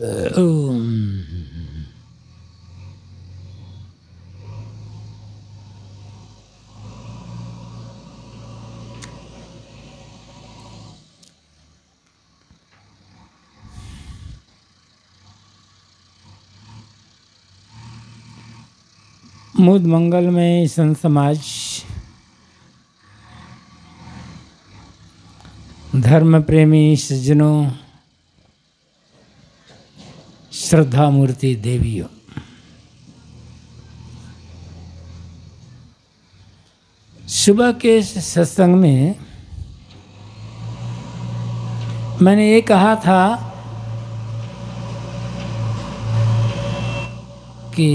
Uh, um. मुद मंगल में संत समाज धर्म प्रेमी सज्जनों श्रद्धा मूर्ति देवी हो सुबह के सत्संग में मैंने ये कहा था कि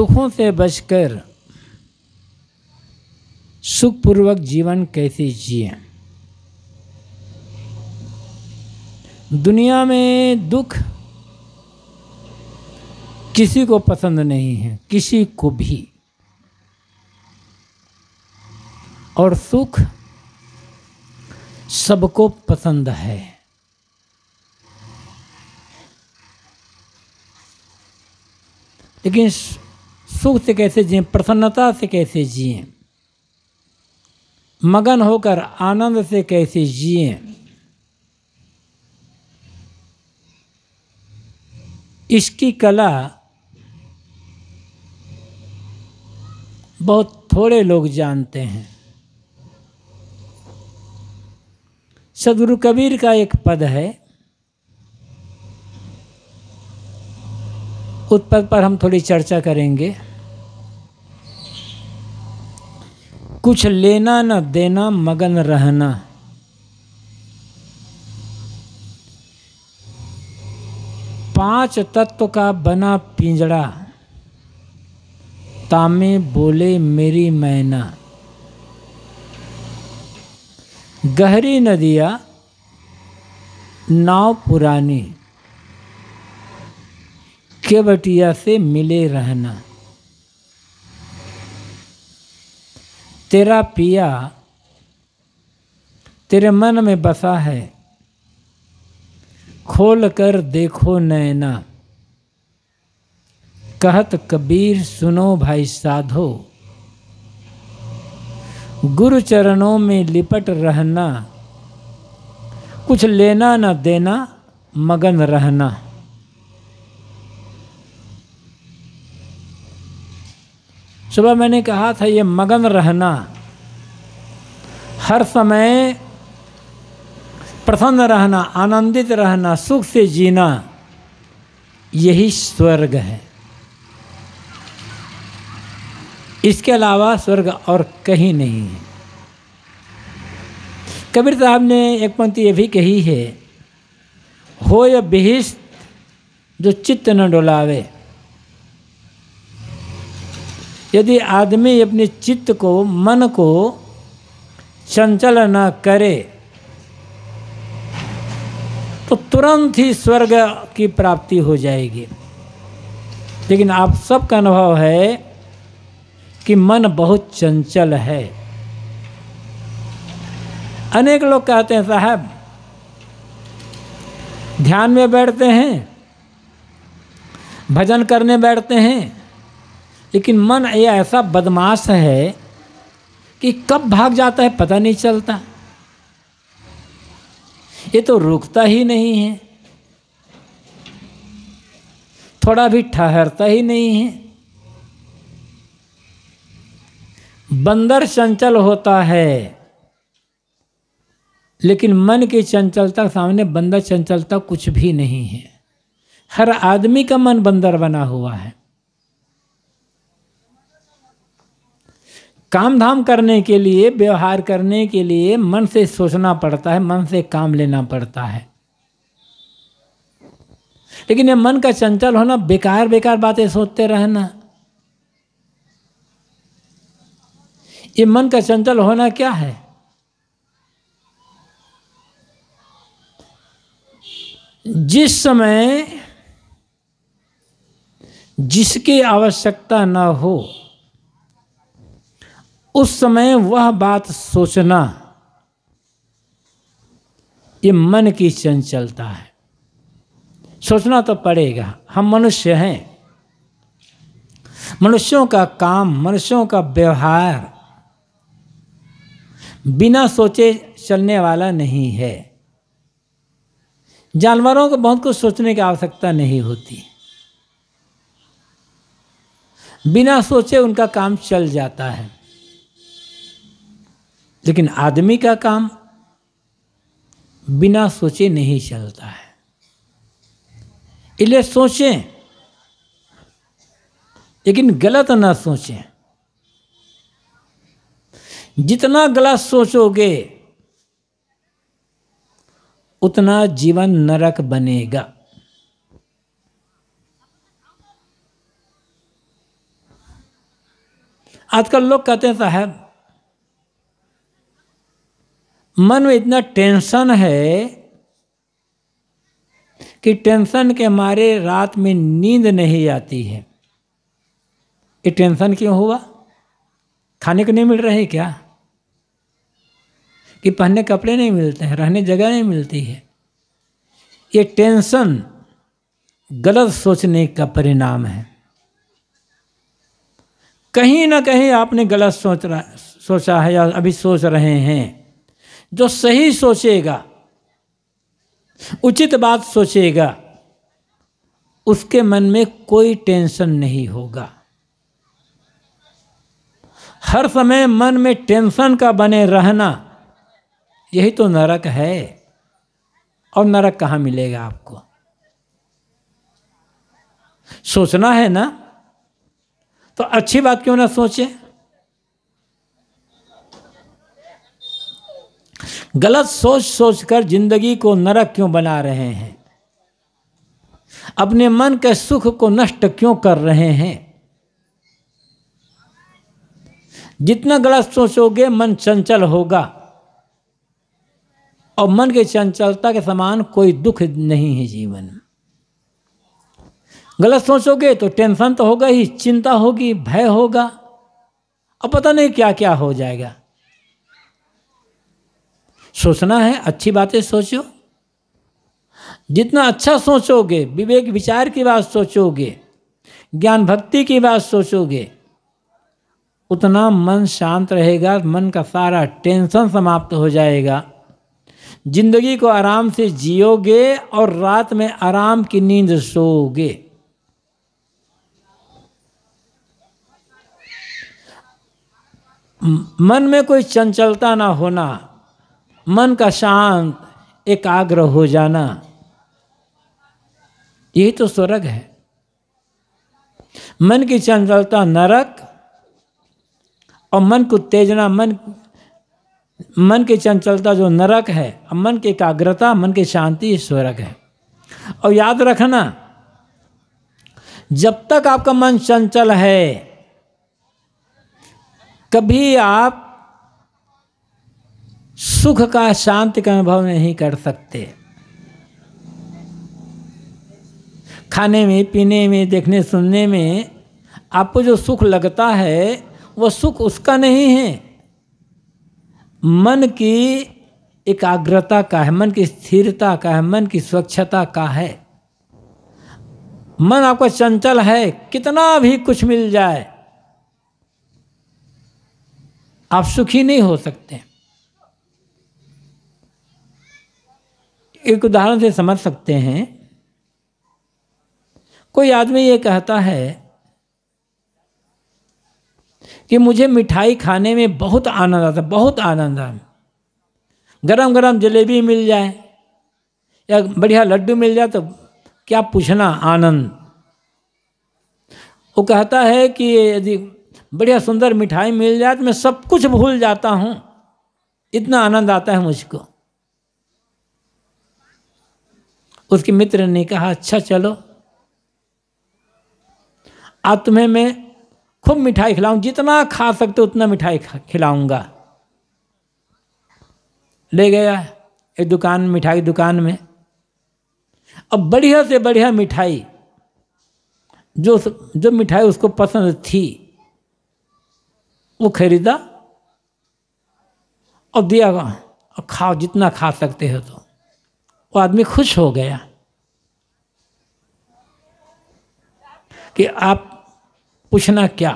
दुखों से बचकर सुखपूर्वक जीवन कैसे जी दुनिया में दुख किसी को पसंद नहीं है किसी को भी और सुख सबको पसंद है लेकिन सुख से कैसे जिए प्रसन्नता से कैसे जिए मगन होकर आनंद से कैसे जिए इसकी कला बहुत थोड़े लोग जानते हैं सदगुरु कबीर का एक पद है उस पद पर हम थोड़ी चर्चा करेंगे कुछ लेना न देना मगन रहना पांच तत्व का बना पिंजड़ा तामे बोले मेरी मैना गहरी नदिया नाव पुरानी केवटिया से मिले रहना तेरा पिया तेरे मन में बसा है खोल कर देखो नैना कहत कबीर सुनो भाई साधो गुरु चरणों में लिपट रहना कुछ लेना न देना मगन रहना सुबह मैंने कहा था ये मगन रहना हर समय प्रसन्न रहना आनंदित रहना सुख से जीना यही स्वर्ग है इसके अलावा स्वर्ग और कहीं नहीं है कबीर साहब ने एक पंक्ति ये भी कही है हो या बिहिस्त जो चित्त न डोलावे यदि आदमी अपने चित्त को मन को चंचल न करे तो तुरंत ही स्वर्ग की प्राप्ति हो जाएगी लेकिन आप सबका अनुभव है कि मन बहुत चंचल है अनेक लोग कहते हैं साहब ध्यान में बैठते हैं भजन करने बैठते हैं लेकिन मन ये ऐसा बदमाश है कि कब भाग जाता है पता नहीं चलता ये तो रुकता ही नहीं है थोड़ा भी ठहरता ही नहीं है बंदर चंचल होता है लेकिन मन की चंचलता सामने बंदर चंचलता कुछ भी नहीं है हर आदमी का मन बंदर बना हुआ है काम धाम करने के लिए व्यवहार करने के लिए मन से सोचना पड़ता है मन से काम लेना पड़ता है लेकिन ये मन का चंचल होना बेकार बेकार बातें सोचते रहना ये मन का चंचल होना क्या है जिस समय जिसकी आवश्यकता न हो उस समय वह बात सोचना ये मन की चंचलता है सोचना तो पड़ेगा हम मनुष्य हैं मनुष्यों का काम मनुष्यों का व्यवहार बिना सोचे चलने वाला नहीं है जानवरों को बहुत कुछ सोचने की आवश्यकता नहीं होती बिना सोचे उनका काम चल जाता है लेकिन आदमी का काम बिना सोचे नहीं चलता है इसलिए सोचें लेकिन गलत ना सोचें जितना गलत सोचोगे उतना जीवन नरक बनेगा आजकल लोग कहते हैं साहब मन में इतना टेंशन है कि टेंशन के मारे रात में नींद नहीं आती है ये टेंशन क्यों हुआ खाने को नहीं मिल रहे क्या कि पहनने कपड़े नहीं मिलते हैं रहने जगह नहीं मिलती है ये टेंशन गलत सोचने का परिणाम है कहीं ना कहीं आपने गलत सोच रहा सोचा है या अभी सोच रहे हैं जो सही सोचेगा उचित बात सोचेगा उसके मन में कोई टेंशन नहीं होगा हर समय मन में टेंशन का बने रहना यही तो नरक है और नरक कहाँ मिलेगा आपको सोचना है ना तो अच्छी बात क्यों ना सोचें गलत सोच सोच कर जिंदगी को नरक क्यों बना रहे हैं अपने मन के सुख को नष्ट क्यों कर रहे हैं जितना गलत सोचोगे मन चंचल होगा और मन के चंचलता के समान कोई दुख नहीं है जीवन में गलत सोचोगे तो टेंशन तो होगा ही चिंता होगी भय होगा और पता नहीं क्या क्या हो जाएगा सोचना है अच्छी बातें सोचो जितना अच्छा सोचोगे विवेक विचार की बात सोचोगे ज्ञान भक्ति की बात सोचोगे उतना मन शांत रहेगा मन का सारा टेंशन समाप्त हो जाएगा जिंदगी को आराम से जियोगे और रात में आराम की नींद सोओगे मन में कोई चंचलता ना होना मन का शांत एकाग्र हो जाना यही तो स्वर्ग है मन की चंचलता नरक और मन को तेजना मन मन की चंचलता जो नरक है और मन की एकाग्रता मन की शांति स्वर्ग है और याद रखना जब तक आपका मन चंचल है कभी आप सुख का शांति का अनुभव नहीं कर सकते खाने में पीने में देखने सुनने में आपको जो सुख लगता है वह सुख उसका नहीं है मन की एकाग्रता का है मन की स्थिरता का है मन की स्वच्छता का है मन आपका चंचल है कितना भी कुछ मिल जाए आप सुखी नहीं हो सकते एक उदाहरण से समझ सकते हैं कोई आदमी ये कहता है कि मुझे मिठाई खाने में बहुत आनंद आता बहुत आनंद आता गरम गरम जलेबी मिल जाए या बढ़िया लड्डू मिल जाए तो क्या पूछना आनंद वो कहता है कि यदि बढ़िया सुंदर मिठाई मिल जाए तो मैं सब कुछ भूल जाता हूँ इतना आनंद आता है मुझको उसके मित्र ने कहा अच्छा चलो आज तुम्हें मैं खूब मिठाई खिलाऊं जितना खा सकते उतना मिठाई खिलाऊंगा ले गया एक दुकान मिठाई दुकान में अब बढ़िया से बढ़िया मिठाई जो जो मिठाई उसको पसंद थी वो खरीदा और दिया और खाओ जितना खा सकते हो तो वो आदमी खुश हो गया कि आप पूछना क्या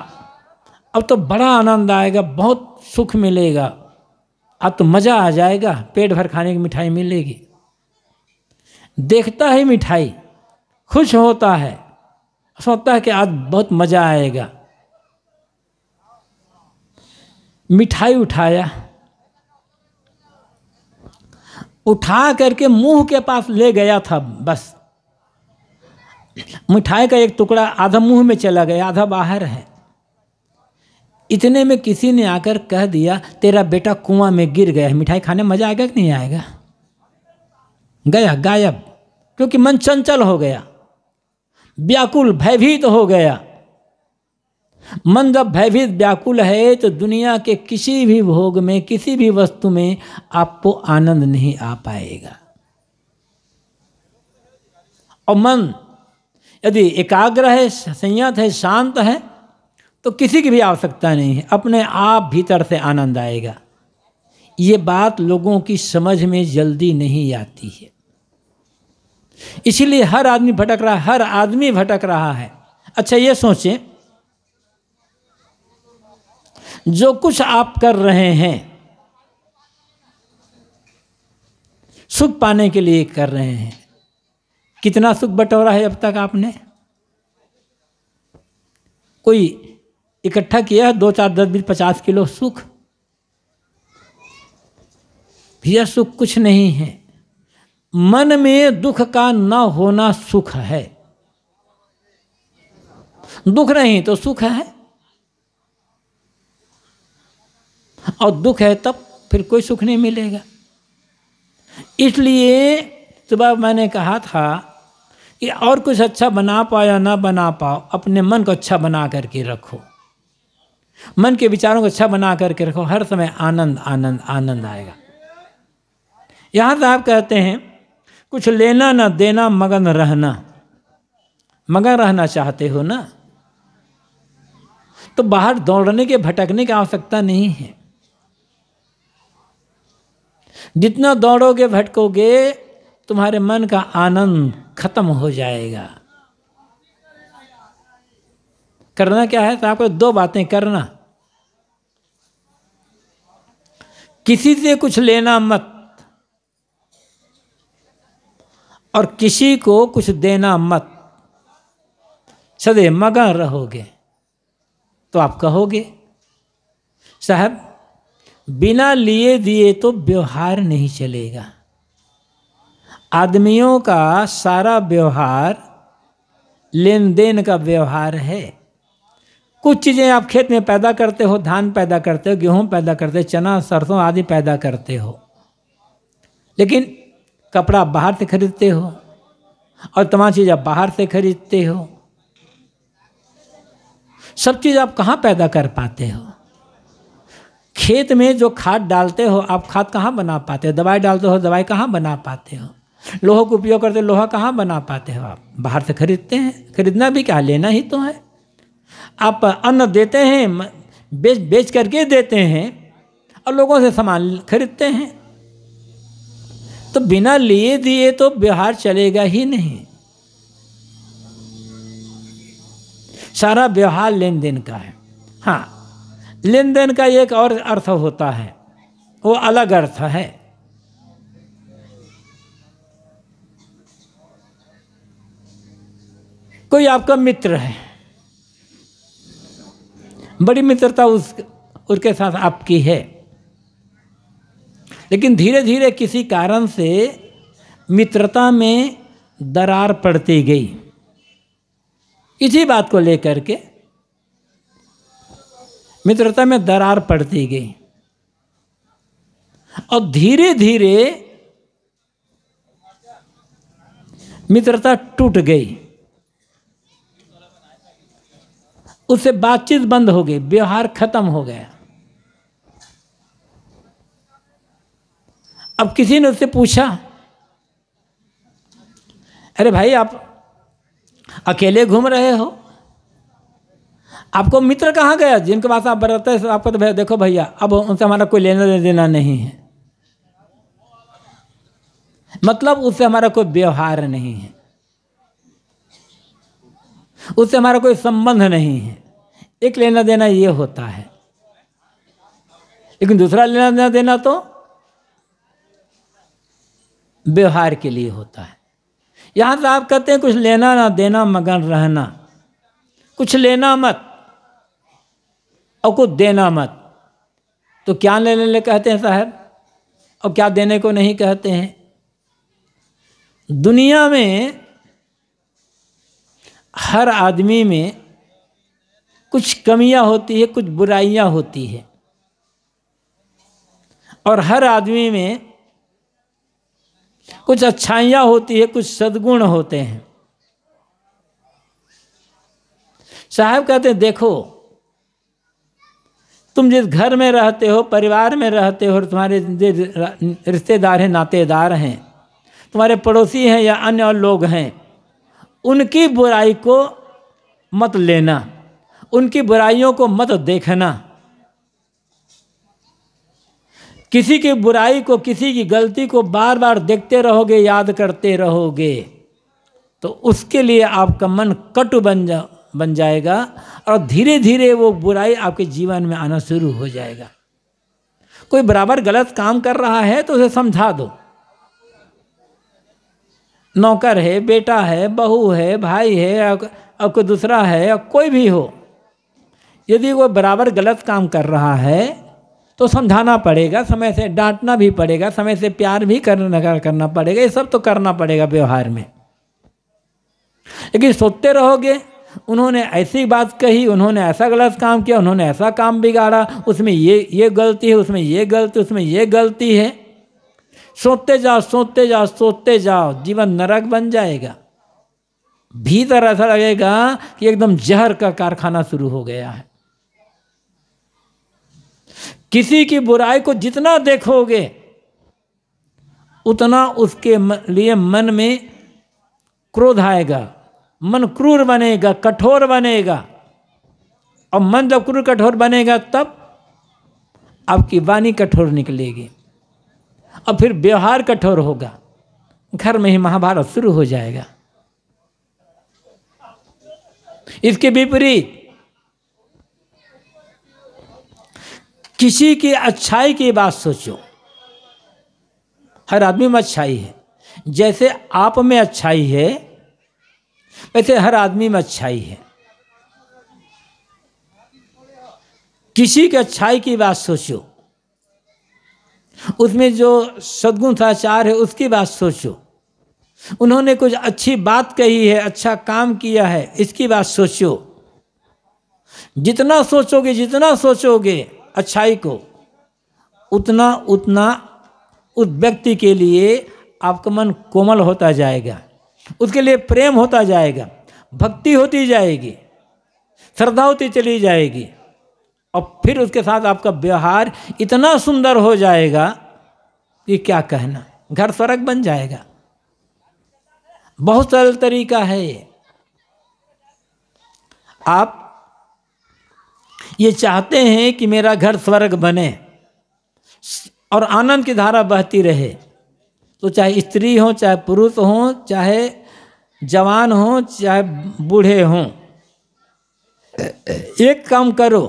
अब तो बड़ा आनंद आएगा बहुत सुख मिलेगा अब तो मज़ा आ जाएगा पेट भर खाने की मिठाई मिलेगी देखता ही मिठाई खुश होता है सोचता है कि आज बहुत मज़ा आएगा मिठाई उठाया उठा करके मुंह के पास ले गया था बस मिठाई का एक टुकड़ा आधा मुंह में चला गया आधा बाहर है इतने में किसी ने आकर कह दिया तेरा बेटा कुआं में गिर गया है मिठाई खाने मजा आएगा कि नहीं आएगा गया गायब क्योंकि मन चंचल हो गया व्याकुल भयभीत तो हो गया मन जब भयभीत व्याकुल है तो दुनिया के किसी भी भोग में किसी भी वस्तु में आपको आनंद नहीं आ पाएगा और मन यदि एकाग्र है संयत है शांत है तो किसी की भी आवश्यकता नहीं है अपने आप भीतर से आनंद आएगा ये बात लोगों की समझ में जल्दी नहीं आती है इसीलिए हर आदमी भटक रहा है हर आदमी भटक रहा है अच्छा ये सोचें जो कुछ आप कर रहे हैं सुख पाने के लिए कर रहे हैं कितना सुख बटोरा है अब तक आपने कोई इकट्ठा किया दो चार दस बीस पचास किलो सुख यह सुख कुछ नहीं है मन में दुख का न होना सुख है दुख नहीं तो सुख है और दुख है तब फिर कोई सुख नहीं मिलेगा इसलिए सुबह मैंने कहा था कि और कुछ अच्छा बना पाओ या ना बना पाओ अपने मन को अच्छा बना करके रखो मन के विचारों को अच्छा बना करके रखो हर समय आनंद आनंद आनंद आएगा यहां साहब कहते हैं कुछ लेना ना देना मगन रहना मगन रहना चाहते हो ना तो बाहर दौड़ने के भटकने की आवश्यकता नहीं है जितना दौड़ोगे भटकोगे तुम्हारे मन का आनंद खत्म हो जाएगा करना क्या है तो आपको दो बातें करना किसी से कुछ लेना मत और किसी को कुछ देना मत सदैव मगन रहोगे तो आप कहोगे साहब बिना लिए दिए तो व्यवहार नहीं चलेगा आदमियों का सारा व्यवहार लेन देन का व्यवहार है कुछ चीज़ें आप खेत में पैदा करते हो धान पैदा करते हो गेहूं पैदा करते हो चना सरसों आदि पैदा करते हो लेकिन कपड़ा बाहर से खरीदते हो और तमाम चीज़ आप बाहर से खरीदते हो सब चीज़ आप कहाँ पैदा कर पाते हो खेत में जो खाद डालते हो आप खाद कहाँ बना पाते हो दवाई डालते हो दवाई कहाँ बना पाते हो लोहो का उपयोग करते हो लोहा कहाँ बना पाते हो आप बाहर से खरीदते हैं खरीदना भी क्या लेना ही तो है आप अन्न देते हैं बेच बेच करके देते हैं और लोगों से सामान खरीदते हैं तो बिना लिए दिए तो व्यवहार चलेगा ही नहीं सारा व्यवहार लेन देन का है हाँ लेन देन का एक और अर्थ होता है वो अलग अर्थ है कोई आपका मित्र है बड़ी मित्रता उस उसके साथ आपकी है लेकिन धीरे धीरे किसी कारण से मित्रता में दरार पड़ती गई इसी बात को लेकर के मित्रता में दरार पड़ती गई और धीरे धीरे मित्रता टूट गई उससे बातचीत बंद हो गई व्यवहार खत्म हो गया अब किसी ने उससे पूछा अरे भाई आप अकेले घूम रहे हो आपको मित्र कहाँ गया जिनके पास आप बरतते हैं आपको तो भैया देखो भैया अब उनसे हमारा कोई लेना देना नहीं है मतलब उससे हमारा कोई व्यवहार नहीं है उससे हमारा कोई संबंध नहीं है एक लेना देना ये होता है लेकिन दूसरा लेना देना देना तो व्यवहार के लिए होता है यहां से आप कहते हैं कुछ लेना ना देना मगन रहना कुछ लेना मत और कुछ देना मत तो क्या लेने ले कहते हैं साहब और क्या देने को नहीं कहते हैं दुनिया में हर आदमी में कुछ कमियां होती है कुछ बुराइयां होती है और हर आदमी में कुछ अच्छाइयां होती है कुछ सद्गुण होते हैं साहब कहते हैं देखो तुम जिस घर में रहते हो परिवार में रहते हो और तुम्हारे रिश्तेदार हैं नातेदार हैं तुम्हारे पड़ोसी हैं या अन्य और लोग हैं उनकी बुराई को मत लेना उनकी बुराइयों को मत देखना किसी की बुराई को किसी की गलती को बार बार देखते रहोगे याद करते रहोगे तो उसके लिए आपका मन कटु बन जा बन जाएगा और धीरे धीरे वो बुराई आपके जीवन में आना शुरू हो जाएगा कोई बराबर गलत काम कर रहा है तो उसे समझा दो नौकर है बेटा है बहू है भाई है और कोई दूसरा है या कोई भी हो यदि वो बराबर गलत काम कर रहा है तो समझाना पड़ेगा समय से डांटना भी पड़ेगा समय से प्यार भी करना करना पड़ेगा ये सब तो करना पड़ेगा व्यवहार में लेकिन सोते रहोगे उन्होंने ऐसी बात कही उन्होंने ऐसा गलत काम किया उन्होंने ऐसा काम बिगाड़ा उसमें ये ये गलती है उसमें ये गलती उसमें ये गलती है सोते जाओ सोते जाओ सोते जाओ जीवन नरक बन जाएगा भीतर ऐसा लगेगा कि एकदम जहर का कारखाना शुरू हो गया है किसी की बुराई को जितना देखोगे उतना उसके लिए मन में क्रोध आएगा मन क्रूर बनेगा कठोर बनेगा और मन जब क्रूर कठोर बनेगा तब आपकी वाणी कठोर निकलेगी और फिर व्यवहार कठोर होगा घर में ही महाभारत शुरू हो जाएगा इसके विपरीत किसी की अच्छाई की बात सोचो हर आदमी में अच्छाई है जैसे आप में अच्छाई है वैसे हर आदमी में अच्छाई है किसी के अच्छाई की बात सोचो उसमें जो सदगुण साचार है उसकी बात सोचो उन्होंने कुछ अच्छी बात कही है अच्छा काम किया है इसकी बात सोचो जितना सोचोगे जितना सोचोगे अच्छाई को उतना उतना उस व्यक्ति के लिए आपका मन कोमल होता जाएगा उसके लिए प्रेम होता जाएगा भक्ति होती जाएगी श्रद्धा होती चली जाएगी और फिर उसके साथ आपका व्यवहार इतना सुंदर हो जाएगा कि क्या कहना घर स्वर्ग बन जाएगा बहुत सरल तरीका है ये आप ये चाहते हैं कि मेरा घर स्वर्ग बने और आनंद की धारा बहती रहे तो चाहे स्त्री हो चाहे पुरुष हो चाहे जवान हो चाहे बूढ़े हों एक काम करो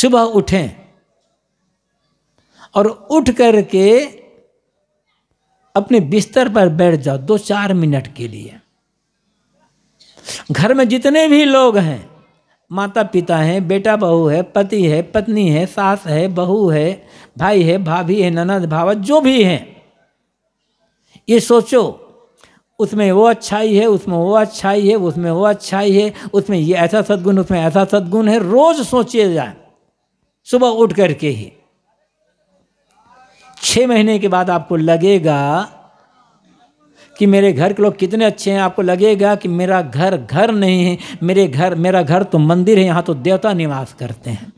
सुबह उठें और उठ करके अपने बिस्तर पर बैठ जाओ दो चार मिनट के लिए घर में जितने भी लोग हैं माता पिता हैं बेटा बहू है पति है पत्नी है सास है बहू है भाई है भाभी है ननद भावत जो भी हैं ये सोचो उसमें वो अच्छाई है उसमें वो अच्छाई है उसमें वो अच्छाई है उसमें ये ऐसा सद्गुण उसमें ऐसा सद्गुण है रोज सोचिए जाए सुबह उठ करके ही छः महीने के बाद आपको लगेगा कि मेरे घर के लोग कितने अच्छे हैं आपको लगेगा कि मेरा घर घर नहीं है मेरे घर मेरा घर तो मंदिर है यहाँ तो देवता निवास करते हैं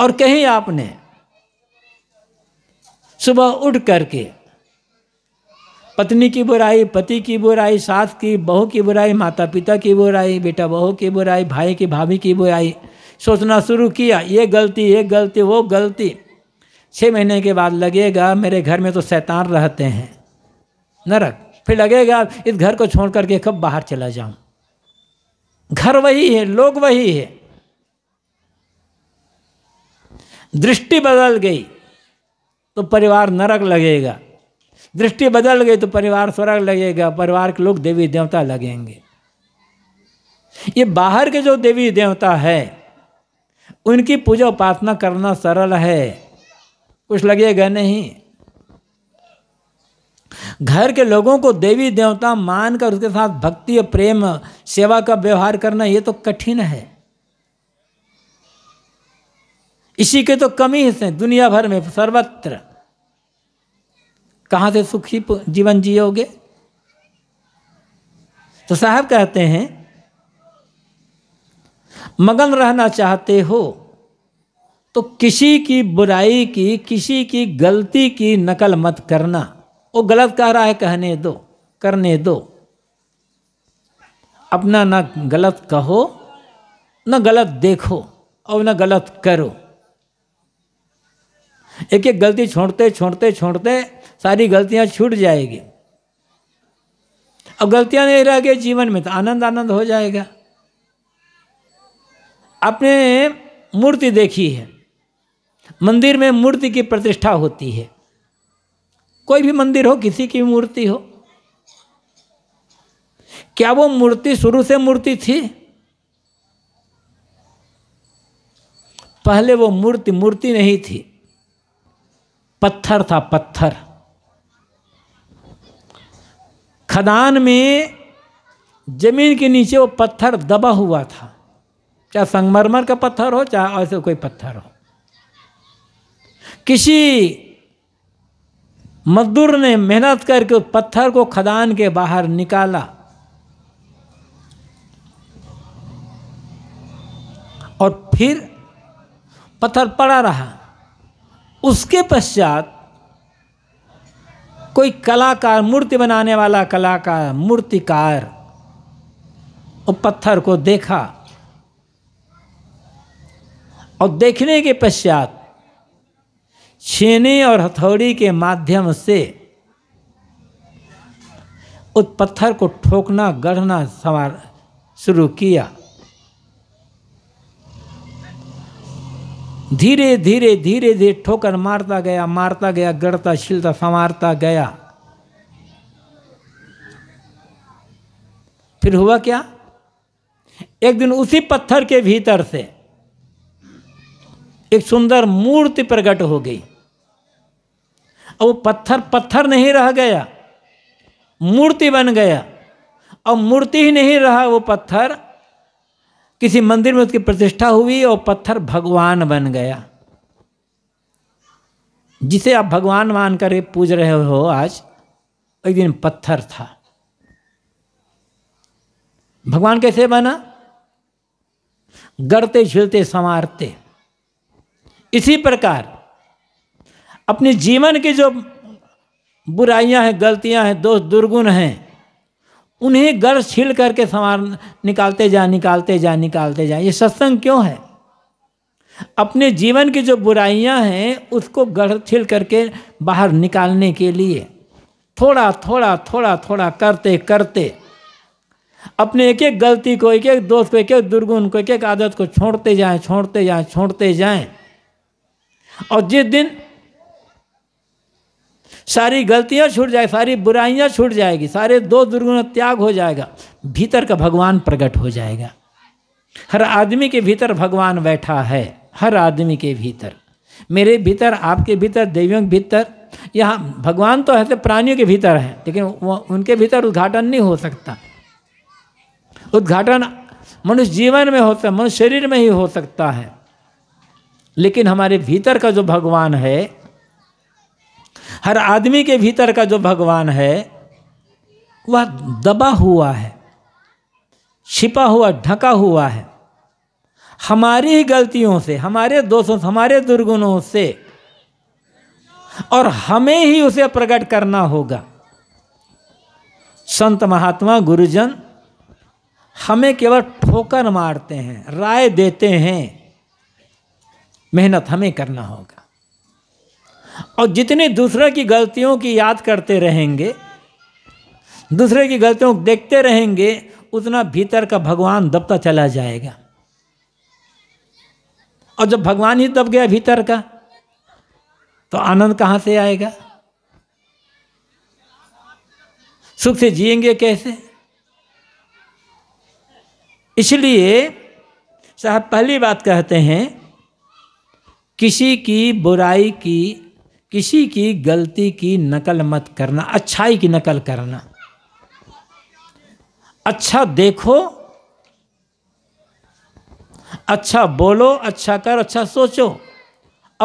और कहीं आपने सुबह उठ करके पत्नी की बुराई पति की बुराई सास की बहू की बुराई माता पिता की बुराई बेटा बहू की बुराई भाई की भाभी की बुराई सोचना शुरू किया ये गलती ये गलती वो गलती छः महीने के बाद लगेगा मेरे घर में तो शैतान रहते हैं नरक फिर लगेगा इस घर को छोड़ करके कब बाहर चला जाऊं घर वही है लोग वही है दृष्टि बदल गई तो परिवार नरक लगेगा दृष्टि बदल गई तो परिवार स्वर्ग लगेगा परिवार के लोग देवी देवता लगेंगे ये बाहर के जो देवी देवता है उनकी पूजा उपासना करना सरल है कुछ लगेगा नहीं घर के लोगों को देवी देवता मानकर उसके साथ भक्ति और प्रेम सेवा का व्यवहार करना ये तो कठिन है इसी के तो कमी ही दुनिया भर में सर्वत्र कहाँ से सुखी जीवन जियोगे तो साहब कहते हैं मगन रहना चाहते हो तो किसी की बुराई की किसी की गलती की नकल मत करना वो गलत कह रहा है कहने दो करने दो अपना ना गलत कहो ना गलत देखो और ना गलत करो एक एक गलती छोड़ते छोड़ते छोड़ते सारी गलतियां छूट जाएगी अब गलतियां नहीं रह गई जीवन में तो आनंद आनंद हो जाएगा आपने मूर्ति देखी है मंदिर में मूर्ति की प्रतिष्ठा होती है कोई भी मंदिर हो किसी की मूर्ति हो क्या वो मूर्ति शुरू से मूर्ति थी पहले वो मूर्ति मूर्ति नहीं थी पत्थर था पत्थर खदान में जमीन के नीचे वो पत्थर दबा हुआ था चाहे संगमरमर का पत्थर हो चाहे ऐसे कोई पत्थर हो किसी मजदूर ने मेहनत करके उस पत्थर को खदान के बाहर निकाला और फिर पत्थर पड़ा रहा उसके पश्चात कोई कलाकार मूर्ति बनाने वाला कलाकार मूर्तिकार वो पत्थर को देखा और देखने के पश्चात छेने और हथौड़ी के माध्यम से उस पत्थर को ठोकना गढ़ना संवार शुरू किया धीरे धीरे धीरे धीरे ठोकर मारता गया मारता गया गढ़ता छिलता संवारता गया फिर हुआ क्या एक दिन उसी पत्थर के भीतर से एक सुंदर मूर्ति प्रकट हो गई अब वो पत्थर पत्थर नहीं रह गया मूर्ति बन गया और मूर्ति ही नहीं रहा वो पत्थर किसी मंदिर में उसकी प्रतिष्ठा हुई और पत्थर भगवान बन गया जिसे आप भगवान मान कर पूज रहे हो आज एक दिन पत्थर था भगवान कैसे बना गढ़ते झिलते संवारते इसी प्रकार अपने जीवन की जो बुराइयां हैं गलतियां हैं दोष दुर्गुण हैं उन्हें गर्व छील करके संवार निकालते जा निकालते जा निकालते जाए ये सत्संग क्यों है अपने जीवन की जो बुराइयां हैं उसको गढ़ छिल करके बाहर निकालने के लिए थोड़ा थोड़ा थोड़ा थोड़ा करते करते अपने एक एक गलती को एक एक दोस्त को एक एक दुर्गुण को एक एक आदत को छोड़ते जाएं छोड़ते जाएं छोड़ते जाएं और जिस दिन सारी गलतियां छूट जाए सारी बुराइयां छूट जाएगी सारे दो दुर्गुण त्याग हो जाएगा भीतर का भगवान प्रकट हो जाएगा हर आदमी के भीतर भगवान बैठा है हर आदमी के भीतर मेरे भीतर आपके भीतर देवियों के भीतर यहाँ भगवान तो ऐसे तो प्राणियों के भीतर है लेकिन उनके भीतर उद्घाटन नहीं हो सकता उद्घाटन मनुष्य जीवन में होता है मनुष्य शरीर में ही हो सकता है लेकिन हमारे भीतर का जो भगवान है हर आदमी के भीतर का जो भगवान है वह दबा हुआ है छिपा हुआ ढका हुआ है हमारी ही गलतियों से हमारे दोषों से हमारे दुर्गुणों से और हमें ही उसे प्रकट करना होगा संत महात्मा गुरुजन हमें केवल ठोकर मारते हैं राय देते हैं मेहनत हमें करना होगा और जितने दूसरे की गलतियों की याद करते रहेंगे दूसरे की गलतियों को देखते रहेंगे उतना भीतर का भगवान दबता चला जाएगा और जब भगवान ही दब गया भीतर का तो आनंद कहाँ से आएगा सुख से जिएंगे कैसे इसलिए साहब पहली बात कहते हैं किसी की बुराई की किसी की गलती की नकल मत करना अच्छाई की नकल करना अच्छा देखो अच्छा बोलो अच्छा करो अच्छा सोचो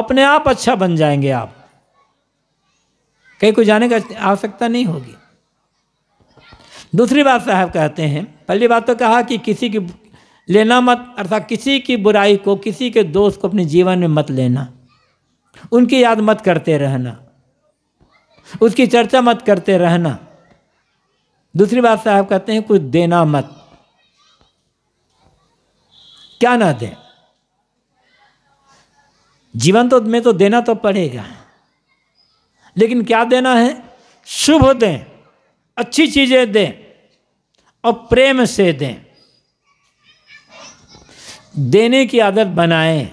अपने आप अच्छा बन जाएंगे आप कहीं को जाने का आवश्यकता नहीं होगी दूसरी बात साहब कहते हैं पहली बात तो कहा कि किसी की लेना मत अर्थात किसी की बुराई को किसी के दोस्त को अपने जीवन में मत लेना उनकी याद मत करते रहना उसकी चर्चा मत करते रहना दूसरी बात साहब कहते हैं कुछ देना मत क्या ना दें जीवन तो में तो देना तो पड़ेगा लेकिन क्या देना है शुभ दें अच्छी चीज़ें दें और प्रेम से दें देने की आदत बनाएं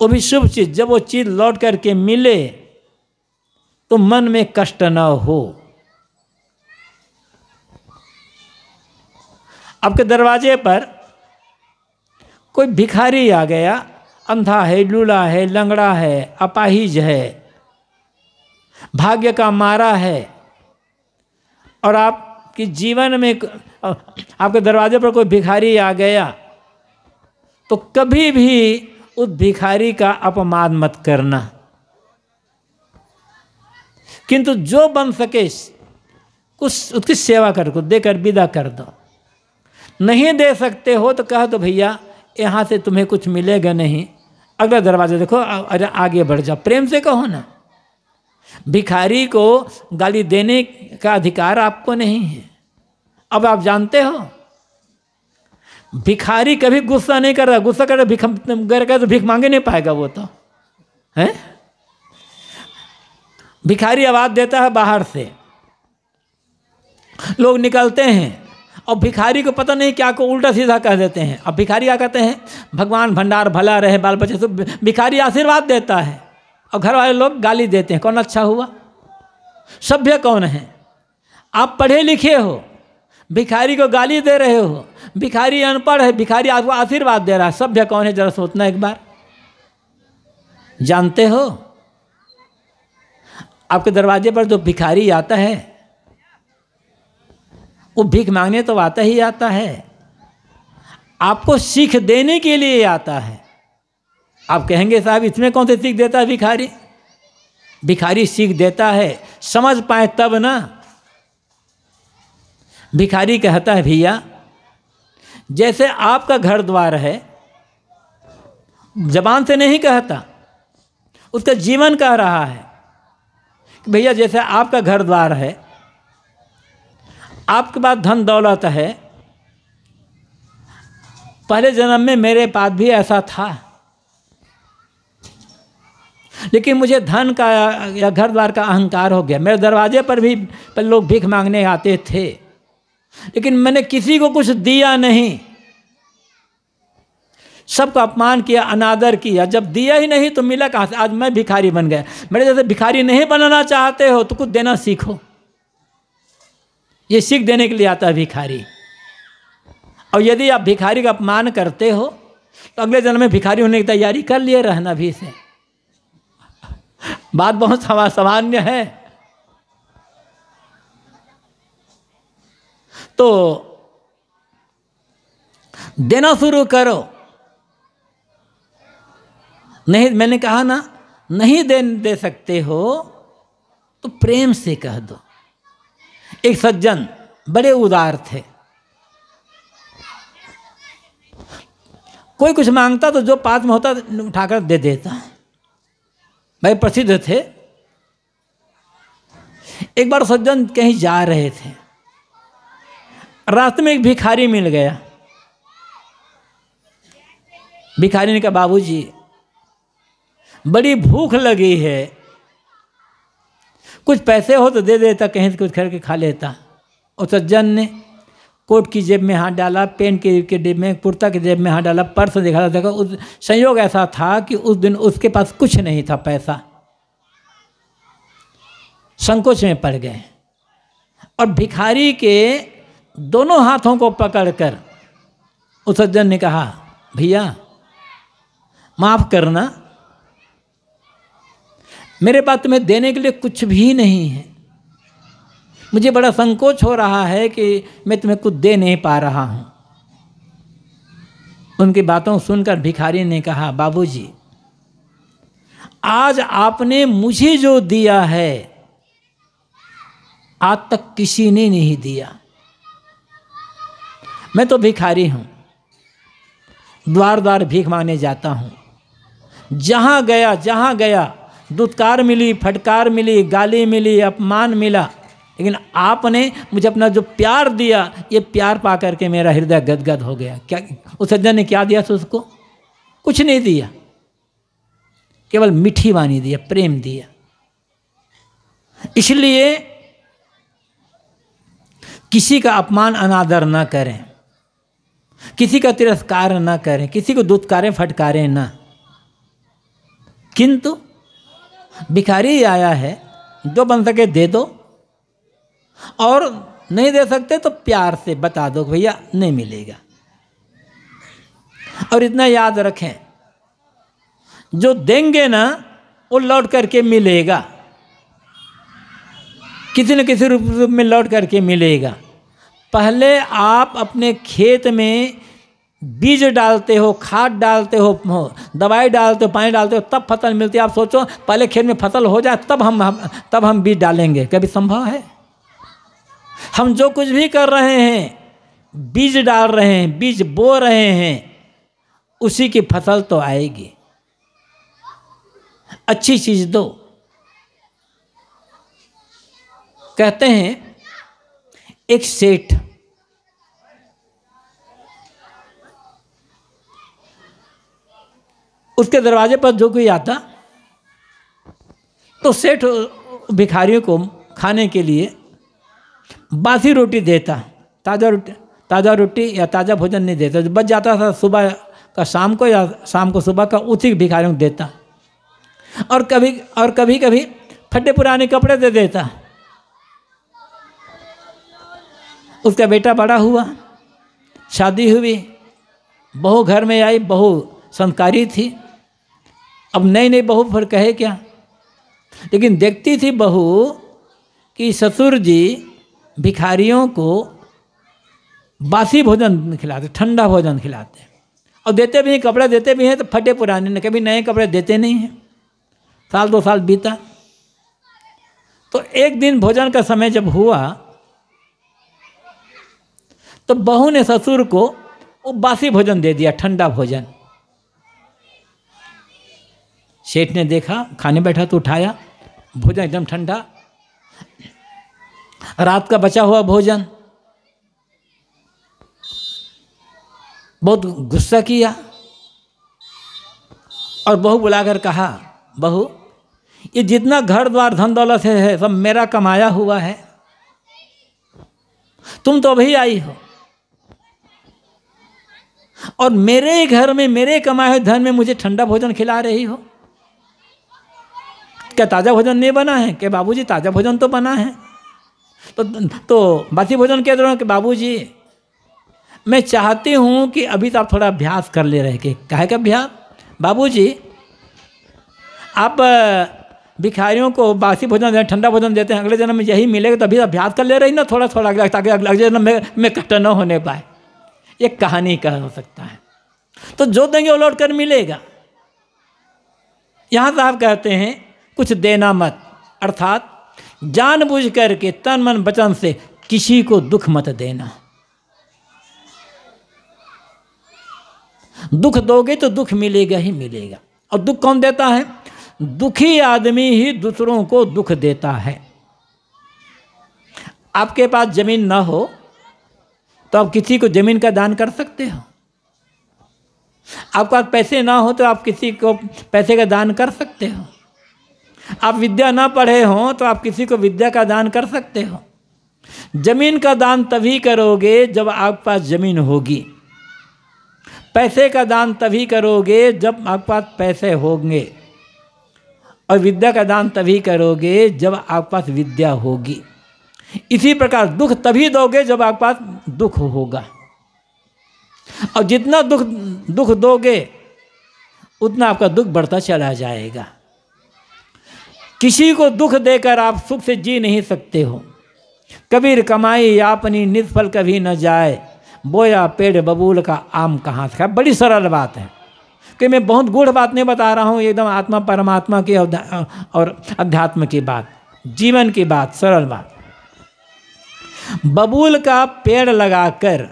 वो भी शुभ चीज़ जब वो चीज़ लौट करके मिले तो मन में कष्ट ना हो आपके दरवाजे पर कोई भिखारी आ गया अंधा है लूला है लंगड़ा है अपाहिज है भाग्य का मारा है और आपके जीवन में आपके दरवाजे पर कोई भिखारी आ गया तो कभी भी उस भिखारी का अपमान मत करना किंतु जो बन सके उस उसकी सेवा कर को देकर विदा कर दो नहीं दे सकते हो तो कह दो भैया यहाँ से तुम्हें कुछ मिलेगा नहीं अगला दरवाज़ा देखो अरे आगे बढ़ जाओ प्रेम से कहो ना भिखारी को गाली देने का अधिकार आपको नहीं है अब आप जानते हो भिखारी कभी गुस्सा नहीं कर रहा गुस्सा कर रहा भिख गए तो भिख मांगे नहीं पाएगा वो तो है भिखारी आवाज़ देता है बाहर से लोग निकलते हैं और भिखारी को पता नहीं क्या को उल्टा सीधा कह देते हैं अब भिखारी क्या कहते हैं भगवान भंडार भला रहे बाल बच्चे तो भिखारी आशीर्वाद देता है और घर वाले लोग गाली देते हैं कौन अच्छा हुआ सभ्य कौन है आप पढ़े लिखे हो भिखारी को गाली दे रहे हो भिखारी अनपढ़ है भिखारी आपको आशीर्वाद दे रहा है सभ्य कौन है जरा सोचना एक बार जानते हो आपके दरवाजे पर जो तो भिखारी आता है वो भीख मांगने तो आता ही आता है आपको सीख देने के लिए आता है आप कहेंगे साहब इसमें कौन से सीख देता है भिखारी भिखारी सीख देता है समझ पाए तब ना भिखारी कहता है भैया जैसे आपका घर द्वार है जबान से नहीं कहता उसका जीवन कह रहा है कि भैया जैसे आपका घर द्वार है आपके पास धन दौलत है पहले जन्म में मेरे पास भी ऐसा था लेकिन मुझे धन का या घर द्वार का अहंकार हो गया मेरे दरवाजे पर भी लोग भीख मांगने आते थे लेकिन मैंने किसी को कुछ दिया नहीं सबका अपमान किया अनादर किया जब दिया ही नहीं तो मिला कहाँ से आज मैं भिखारी बन गया मेरे जैसे भिखारी नहीं बनाना चाहते हो तो कुछ देना सीखो ये सीख देने के लिए आता है भिखारी और यदि आप भिखारी का अपमान करते हो तो अगले जन्म में भिखारी होने की तैयारी कर लिए रहना भी से बात बहुत सामान्य है तो देना शुरू करो नहीं मैंने कहा ना नहीं दे दे सकते हो तो प्रेम से कह दो एक सज्जन बड़े उदार थे कोई कुछ मांगता तो जो पास में होता उठाकर दे देता भाई प्रसिद्ध थे एक बार सज्जन कहीं जा रहे थे रास्ते में एक भिखारी मिल गया भिखारी ने कहा बाबूजी बड़ी भूख लगी है कुछ पैसे हो तो दे देता कहीं से कुछ खरीद के खा लेता और सज्जन तो ने कोट की जेब में हाथ डाला पेंट के के जेब में कुर्ता की जेब में हाथ डाला पर्स देखा देखा उस संयोग ऐसा था कि उस दिन उसके पास कुछ नहीं था पैसा संकोच में पड़ गए और भिखारी के दोनों हाथों को पकड़कर उस सज्जन ने कहा भैया माफ करना मेरे पास तुम्हें देने के लिए कुछ भी नहीं है मुझे बड़ा संकोच हो रहा है कि मैं तुम्हें कुछ दे नहीं पा रहा हूं उनकी बातों सुनकर भिखारी ने कहा बाबूजी आज आपने मुझे जो दिया है आज तक किसी ने नहीं दिया मैं तो भिखारी हूँ द्वार द्वार भीख मांगने जाता हूँ जहाँ गया जहाँ गया दुत्कार मिली फटकार मिली गाली मिली अपमान मिला लेकिन आपने मुझे अपना जो प्यार दिया ये प्यार पा करके मेरा हृदय गदगद हो गया क्या उस सज्जन ने क्या दिया था उसको कुछ नहीं दिया केवल मीठी वाणी दिया प्रेम दिया इसलिए किसी का अपमान अनादर न करें किसी का तिरस्कार ना करें किसी को दुत्कारें फटकारें ना किंतु भिखारी आया है जो बन सके दे दो और नहीं दे सकते तो प्यार से बता दो भैया नहीं मिलेगा और इतना याद रखें जो देंगे ना वो लौट करके मिलेगा किसी न किसी रूप में लौट करके मिलेगा पहले आप अपने खेत में बीज डालते हो खाद डालते हो दवाई डालते हो पानी डालते हो तब फसल मिलती है आप सोचो पहले खेत में फसल हो जाए तब हम, हम तब हम बीज डालेंगे कभी संभव है हम जो कुछ भी कर रहे हैं बीज डाल रहे हैं बीज बो रहे हैं उसी की फसल तो आएगी अच्छी चीज़ दो कहते हैं एक सेठ उसके दरवाजे पर जो कोई आता तो सेठ भिखारियों को खाने के लिए बासी रोटी देता ताज़ा रोटी ताज़ा रोटी या ताज़ा भोजन नहीं देता जो बच जाता था सुबह का शाम को या शाम को सुबह का उसी भिखारियों को देता और कभी और कभी कभी फटे पुराने कपड़े दे देता उसका बेटा बड़ा हुआ शादी हुई बहू घर में आई बहू संस्कारी थी अब नई नई बहू पर कहे क्या लेकिन देखती थी बहू कि ससुर जी भिखारियों को बासी भोजन खिलाते ठंडा भोजन खिलाते और देते भी हैं कपड़े देते भी हैं तो फटे पुराने ने कभी नए कपड़े देते नहीं हैं साल दो साल बीता तो एक दिन भोजन का समय जब हुआ तो बहू ने ससुर को वो बासी भोजन दे दिया ठंडा भोजन सेठ ने देखा खाने बैठा तो उठाया भोजन एकदम ठंडा रात का बचा हुआ भोजन बहुत गुस्सा किया और बहू बुलाकर कहा बहू ये जितना घर द्वार धन दौलत है सब मेरा कमाया हुआ है तुम तो अभी आई हो और मेरे घर में मेरे कमाए हुए धन में मुझे ठंडा भोजन खिला रही हो क्या ताज़ा भोजन नहीं बना है क्या बाबूजी ताज़ा भोजन तो बना है तो तो बासी भोजन कह दो बाबू जी मैं चाहती हूँ कि अभी तो आप थोड़ा अभ्यास कर ले रहे के कहे का अभ्यास जी आप भिखारियों को बासी भोजन देते ठंडा भोजन देते हैं अगले जन्म में यही मिलेगा तो अभी अभ्यास कर ले रही ना थोड़ा थोड़ा ताकि अगले जन्म में मैं कट्टा न होने पाए ये कहानी का हो सकता है तो जो देंगे वो लौट कर मिलेगा यहां साहब कहते हैं कुछ देना मत अर्थात जानबूझ करके तन मन वचन से किसी को दुख मत देना दुख दोगे तो दुख मिलेगा ही मिलेगा और दुख कौन देता है दुखी आदमी ही दूसरों को दुख देता है आपके पास जमीन ना हो तो आप किसी को ज़मीन का दान कर सकते हो आपके पास पैसे ना हो तो आप किसी को पैसे का दान कर सकते हो आप विद्या ना पढ़े हों तो आप किसी को विद्या का दान कर सकते हो जमीन का दान तभी करोगे जब आपके पास ज़मीन होगी पैसे का दान तभी करोगे जब आपके पास पैसे होंगे और विद्या का दान तभी करोगे जब आपके पास विद्या होगी इसी प्रकार दुख तभी दोगे जब आपके पास दुख होगा और जितना दुख दुख दोगे उतना आपका दुख बढ़ता चला जाएगा किसी को दुख देकर आप सुख से जी नहीं सकते हो कबीर कमाई या अपनी निष्फल कभी न जाए बोया पेड़ बबूल का आम कहाँ से खाए बड़ी सरल बात है कि मैं बहुत गूढ़ बात नहीं बता रहा हूँ एकदम आत्मा परमात्मा की और अध्यात्म की बात जीवन की बात सरल बात बबूल का पेड़ लगाकर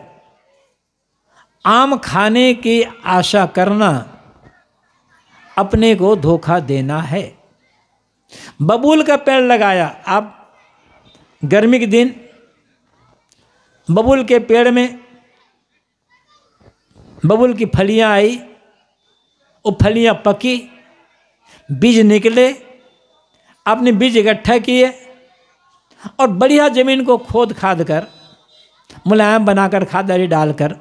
आम खाने की आशा करना अपने को धोखा देना है बबूल का पेड़ लगाया आप गर्मी के दिन बबूल के पेड़ में बबूल की फलियां आई वो फलियां पकी बीज निकले आपने बीज इकट्ठा किए और बढ़िया ज़मीन को खोद खाद कर मुलायम बनाकर खादारी डालकर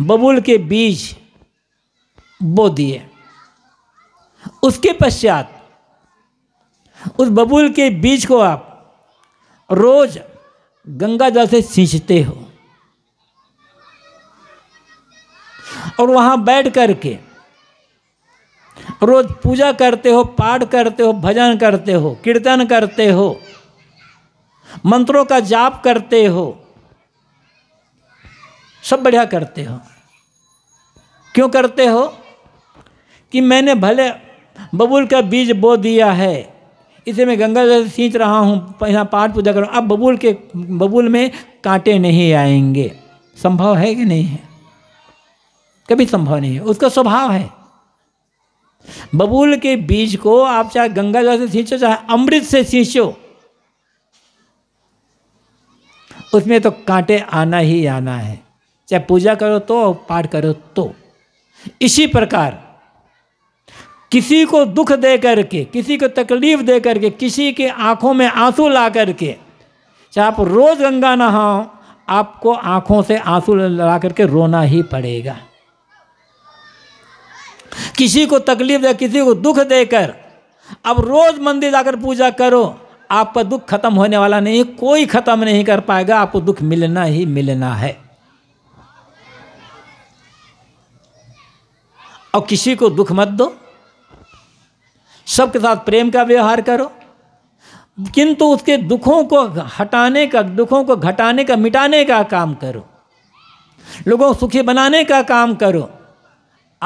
बबूल के बीज बो दिए उसके पश्चात उस बबूल के बीज को आप रोज़ गंगा जल से सींचते हो और वहाँ बैठ करके रोज़ पूजा करते हो पाठ करते हो भजन करते हो कीर्तन करते हो मंत्रों का जाप करते हो सब बढ़िया करते हो क्यों करते हो कि मैंने भले बबूल का बीज बो दिया है इसे मैं गंगा जल सींच रहा हूँ यहाँ पाठ पूजा कर अब बबूल के बबूल में कांटे नहीं आएंगे संभव है कि नहीं है कभी संभव नहीं है उसका स्वभाव है बबूल के बीज को आप चाहे गंगा जल से सींचो चाहे अमृत से सींचो उसमें तो कांटे आना ही आना है चाहे पूजा करो तो पाठ करो तो इसी प्रकार किसी को दुख दे करके किसी को तकलीफ दे करके किसी के आंखों में आंसू ला करके चाहे आप रोज़ गंगा नहाओ आपको आंखों से आंसू ला करके रोना ही पड़ेगा किसी को तकलीफ दे किसी को दुख देकर अब रोज़ मंदिर जाकर पूजा करो आपका दुख खत्म होने वाला नहीं कोई खत्म नहीं कर पाएगा आपको दुख मिलना ही मिलना है और किसी को दुख मत दो सबके साथ प्रेम का व्यवहार करो किंतु उसके दुखों को हटाने का दुखों को घटाने का मिटाने का काम करो लोगों को सुखी बनाने का काम करो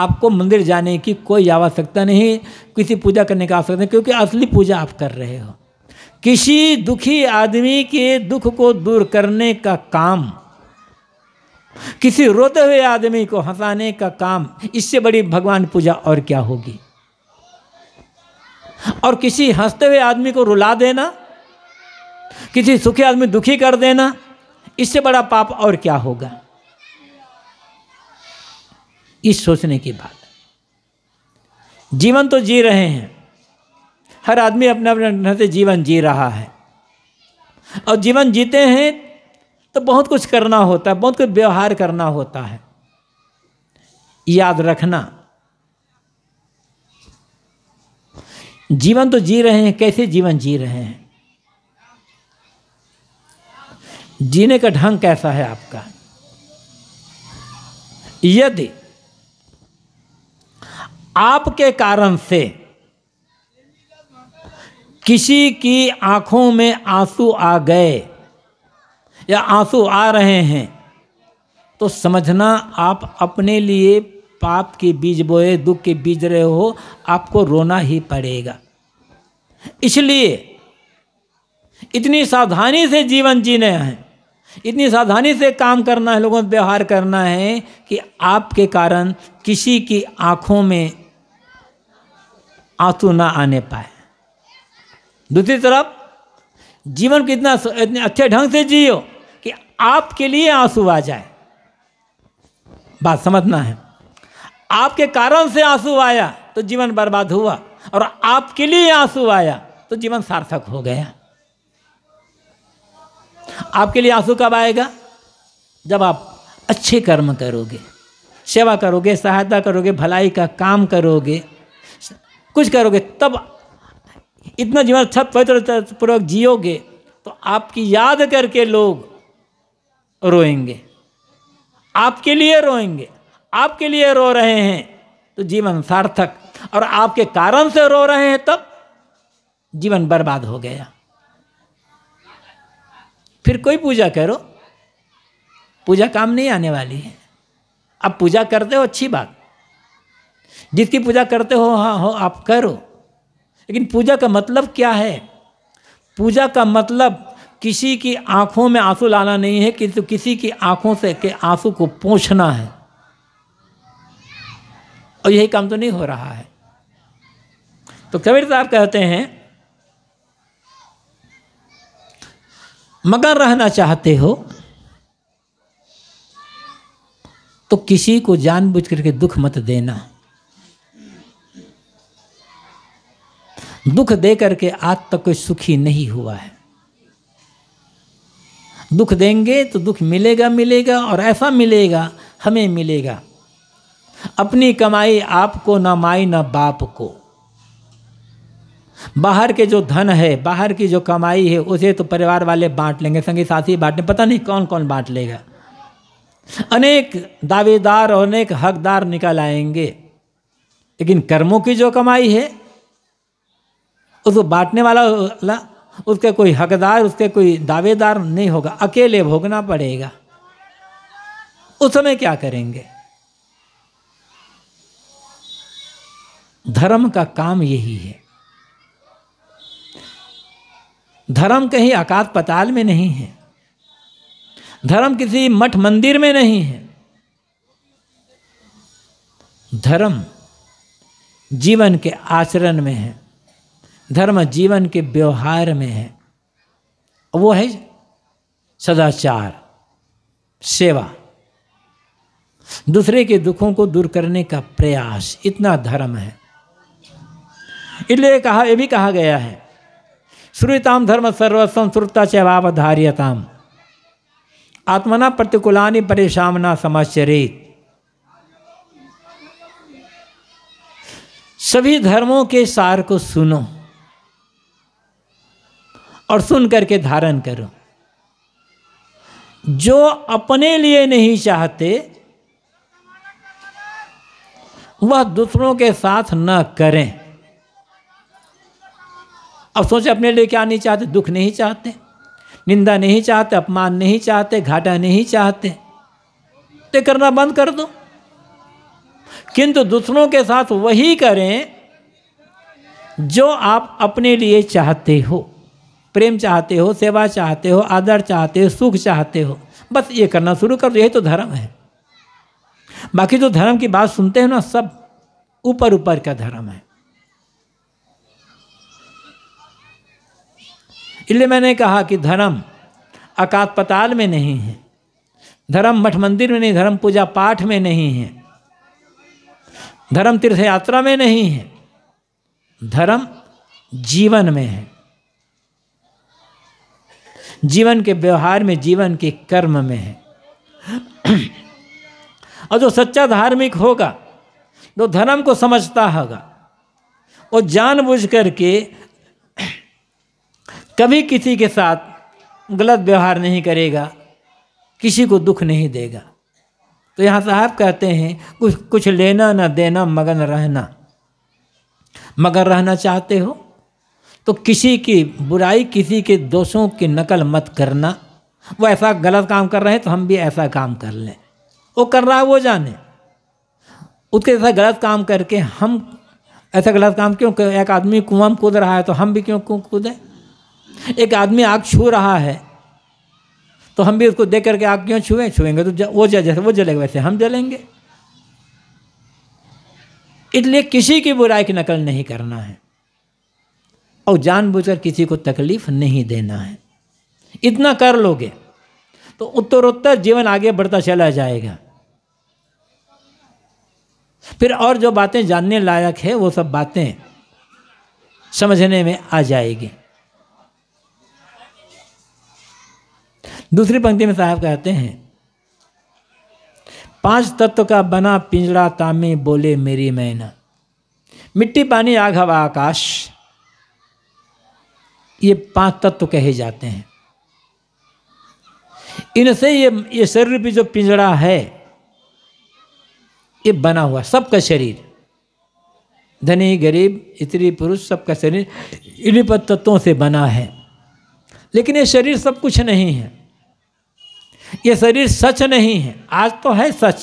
आपको मंदिर जाने की कोई आवश्यकता नहीं किसी पूजा करने का आवश्यकता नहीं क्योंकि असली पूजा आप कर रहे हो किसी दुखी आदमी के दुख को दूर करने का काम किसी रोते हुए आदमी को हंसाने का काम इससे बड़ी भगवान पूजा और क्या होगी और किसी हंसते हुए आदमी को रुला देना किसी सुखी आदमी दुखी कर देना इससे बड़ा पाप और क्या होगा इस सोचने की बात जीवन तो जी रहे हैं हर आदमी अपने अपने ढंग से जीवन जी रहा है और जीवन जीते हैं तो बहुत कुछ करना होता है बहुत कुछ व्यवहार करना होता है याद रखना जीवन तो जी रहे हैं कैसे जीवन जी रहे हैं जीने का ढंग कैसा है आपका यदि आपके कारण से किसी की आंखों में आंसू आ गए या आंसू आ रहे हैं तो समझना आप अपने लिए पाप के बीज बोए दुख के बीज रहे हो आपको रोना ही पड़ेगा इसलिए इतनी सावधानी से जीवन जीने हैं इतनी सावधानी से काम करना है लोगों से व्यवहार करना है कि आपके कारण किसी की आंखों में आंसू ना आने पाए दूसरी तरफ जीवन को इतना इतने अच्छे ढंग से जियो कि आपके लिए आंसू आ जाए बात समझना है आपके कारण से आंसू आया तो जीवन बर्बाद हुआ और आपके लिए आंसू आया तो जीवन सार्थक हो गया आपके लिए आंसू कब आएगा जब आप अच्छे कर्म करोगे सेवा करोगे सहायता करोगे भलाई का काम करोगे कुछ करोगे तब इतना जीवन अच्छा पवित्रतापूर्वक तो जियोगे तो आपकी याद करके लोग रोएंगे आपके लिए रोएंगे आपके लिए रो रहे हैं तो जीवन सार्थक और आपके कारण से रो रहे हैं तब जीवन बर्बाद हो गया फिर कोई पूजा करो पूजा काम नहीं आने वाली है आप पूजा करते हो अच्छी बात जिसकी पूजा करते हो हाँ हो आप करो लेकिन पूजा का मतलब क्या है पूजा का मतलब किसी की आंखों में आंसू लाना नहीं है किंतु तो किसी की आंखों से के आंसू को पोंछना है और यही काम तो नहीं हो रहा है तो कबीर साहब कहते हैं मगर रहना चाहते हो तो किसी को जानबूझ करके दुख मत देना दुख दे करके आज तक कोई सुखी नहीं हुआ है दुख देंगे तो दुख मिलेगा मिलेगा और ऐसा मिलेगा हमें मिलेगा अपनी कमाई आपको ना माई ना बाप को बाहर के जो धन है बाहर की जो कमाई है उसे तो परिवार वाले बांट लेंगे संगी साथी बांटने पता नहीं कौन कौन बांट लेगा अनेक दावेदार और अनेक हकदार निकल आएंगे लेकिन कर्मों की जो कमाई है उसको बांटने वाला ला, उसके कोई हकदार उसके कोई दावेदार नहीं होगा अकेले भोगना पड़ेगा उस समय क्या करेंगे धर्म का काम यही है धर्म कहीं आकाश पताल में नहीं है धर्म किसी मठ मंदिर में नहीं है धर्म जीवन के आचरण में है धर्म जीवन के व्यवहार में है वो है सदाचार सेवा दूसरे के दुखों को दूर करने का प्रयास इतना धर्म है इसलिए कहा यह भी कहा गया है श्रुताम धर्म सर्वस्व श्रुता चवावधार्यताम आत्मना परेशान परेशामना समाचरित सभी धर्मों के सार को सुनो और सुन करके धारण करो जो अपने लिए नहीं चाहते वह दूसरों के साथ न करें अब सोचे अपने लिए क्या नहीं चाहते दुख नहीं चाहते निंदा नहीं चाहते अपमान नहीं चाहते घाटा नहीं चाहते तो करना बंद कर दो किंतु दूसरों के साथ वही करें जो आप अपने लिए चाहते हो प्रेम चाहते हो सेवा चाहते हो आदर चाहते हो सुख चाहते हो बस ये करना शुरू कर यही तो धर्म है बाकी जो धर्म की बात सुनते हैं ना सब ऊपर ऊपर का धर्म है इसलिए मैंने कहा कि धर्म अकात पताल में नहीं है धर्म मठ मंदिर में नहीं धर्म पूजा पाठ में नहीं है धर्म तीर्थ यात्रा में नहीं है धर्म जीवन में है जीवन के व्यवहार में जीवन के कर्म में है और जो सच्चा धार्मिक होगा जो धर्म को समझता होगा वो जानबूझ करके कभी किसी के साथ गलत व्यवहार नहीं करेगा किसी को दुख नहीं देगा तो यहाँ साहब कहते हैं कुछ कुछ लेना ना देना मगन रहना मगन रहना चाहते हो तो किसी की बुराई किसी के दोषों की नकल मत करना वो ऐसा गलत काम कर रहे हैं तो हम भी ऐसा काम कर लें वो कर रहा है वो जाने उसके ऐसा गलत काम करके हम ऐसा गलत काम क्यों कर, एक आदमी कुआं कूद रहा है तो हम भी क्यों कूदें एक आदमी आग छू रहा है तो हम भी उसको देख करके आग क्यों छुएं छुएंगे तो ज, वो जैसे वो जलेगा वैसे हम जलेंगे इसलिए किसी की बुराई की नकल नहीं करना है और जानबूझकर किसी को तकलीफ नहीं देना है इतना कर लोगे तो उत्तरोत्तर जीवन आगे बढ़ता चला जाएगा फिर और जो बातें जानने लायक है वो सब बातें समझने में आ जाएगी दूसरी पंक्ति में साहब कहते हैं पांच तत्व का बना पिंजड़ा तामे बोले मेरी मैना मिट्टी पानी आग हवा आकाश ये पांच तत्व कहे जाते हैं इनसे ये ये शरीर भी जो पिंजड़ा है ये बना हुआ सबका शरीर धनी गरीब स्त्री पुरुष सबका शरीर इन्हीं पर तत्वों से बना है लेकिन ये शरीर सब कुछ नहीं है ये शरीर सच नहीं है आज तो है सच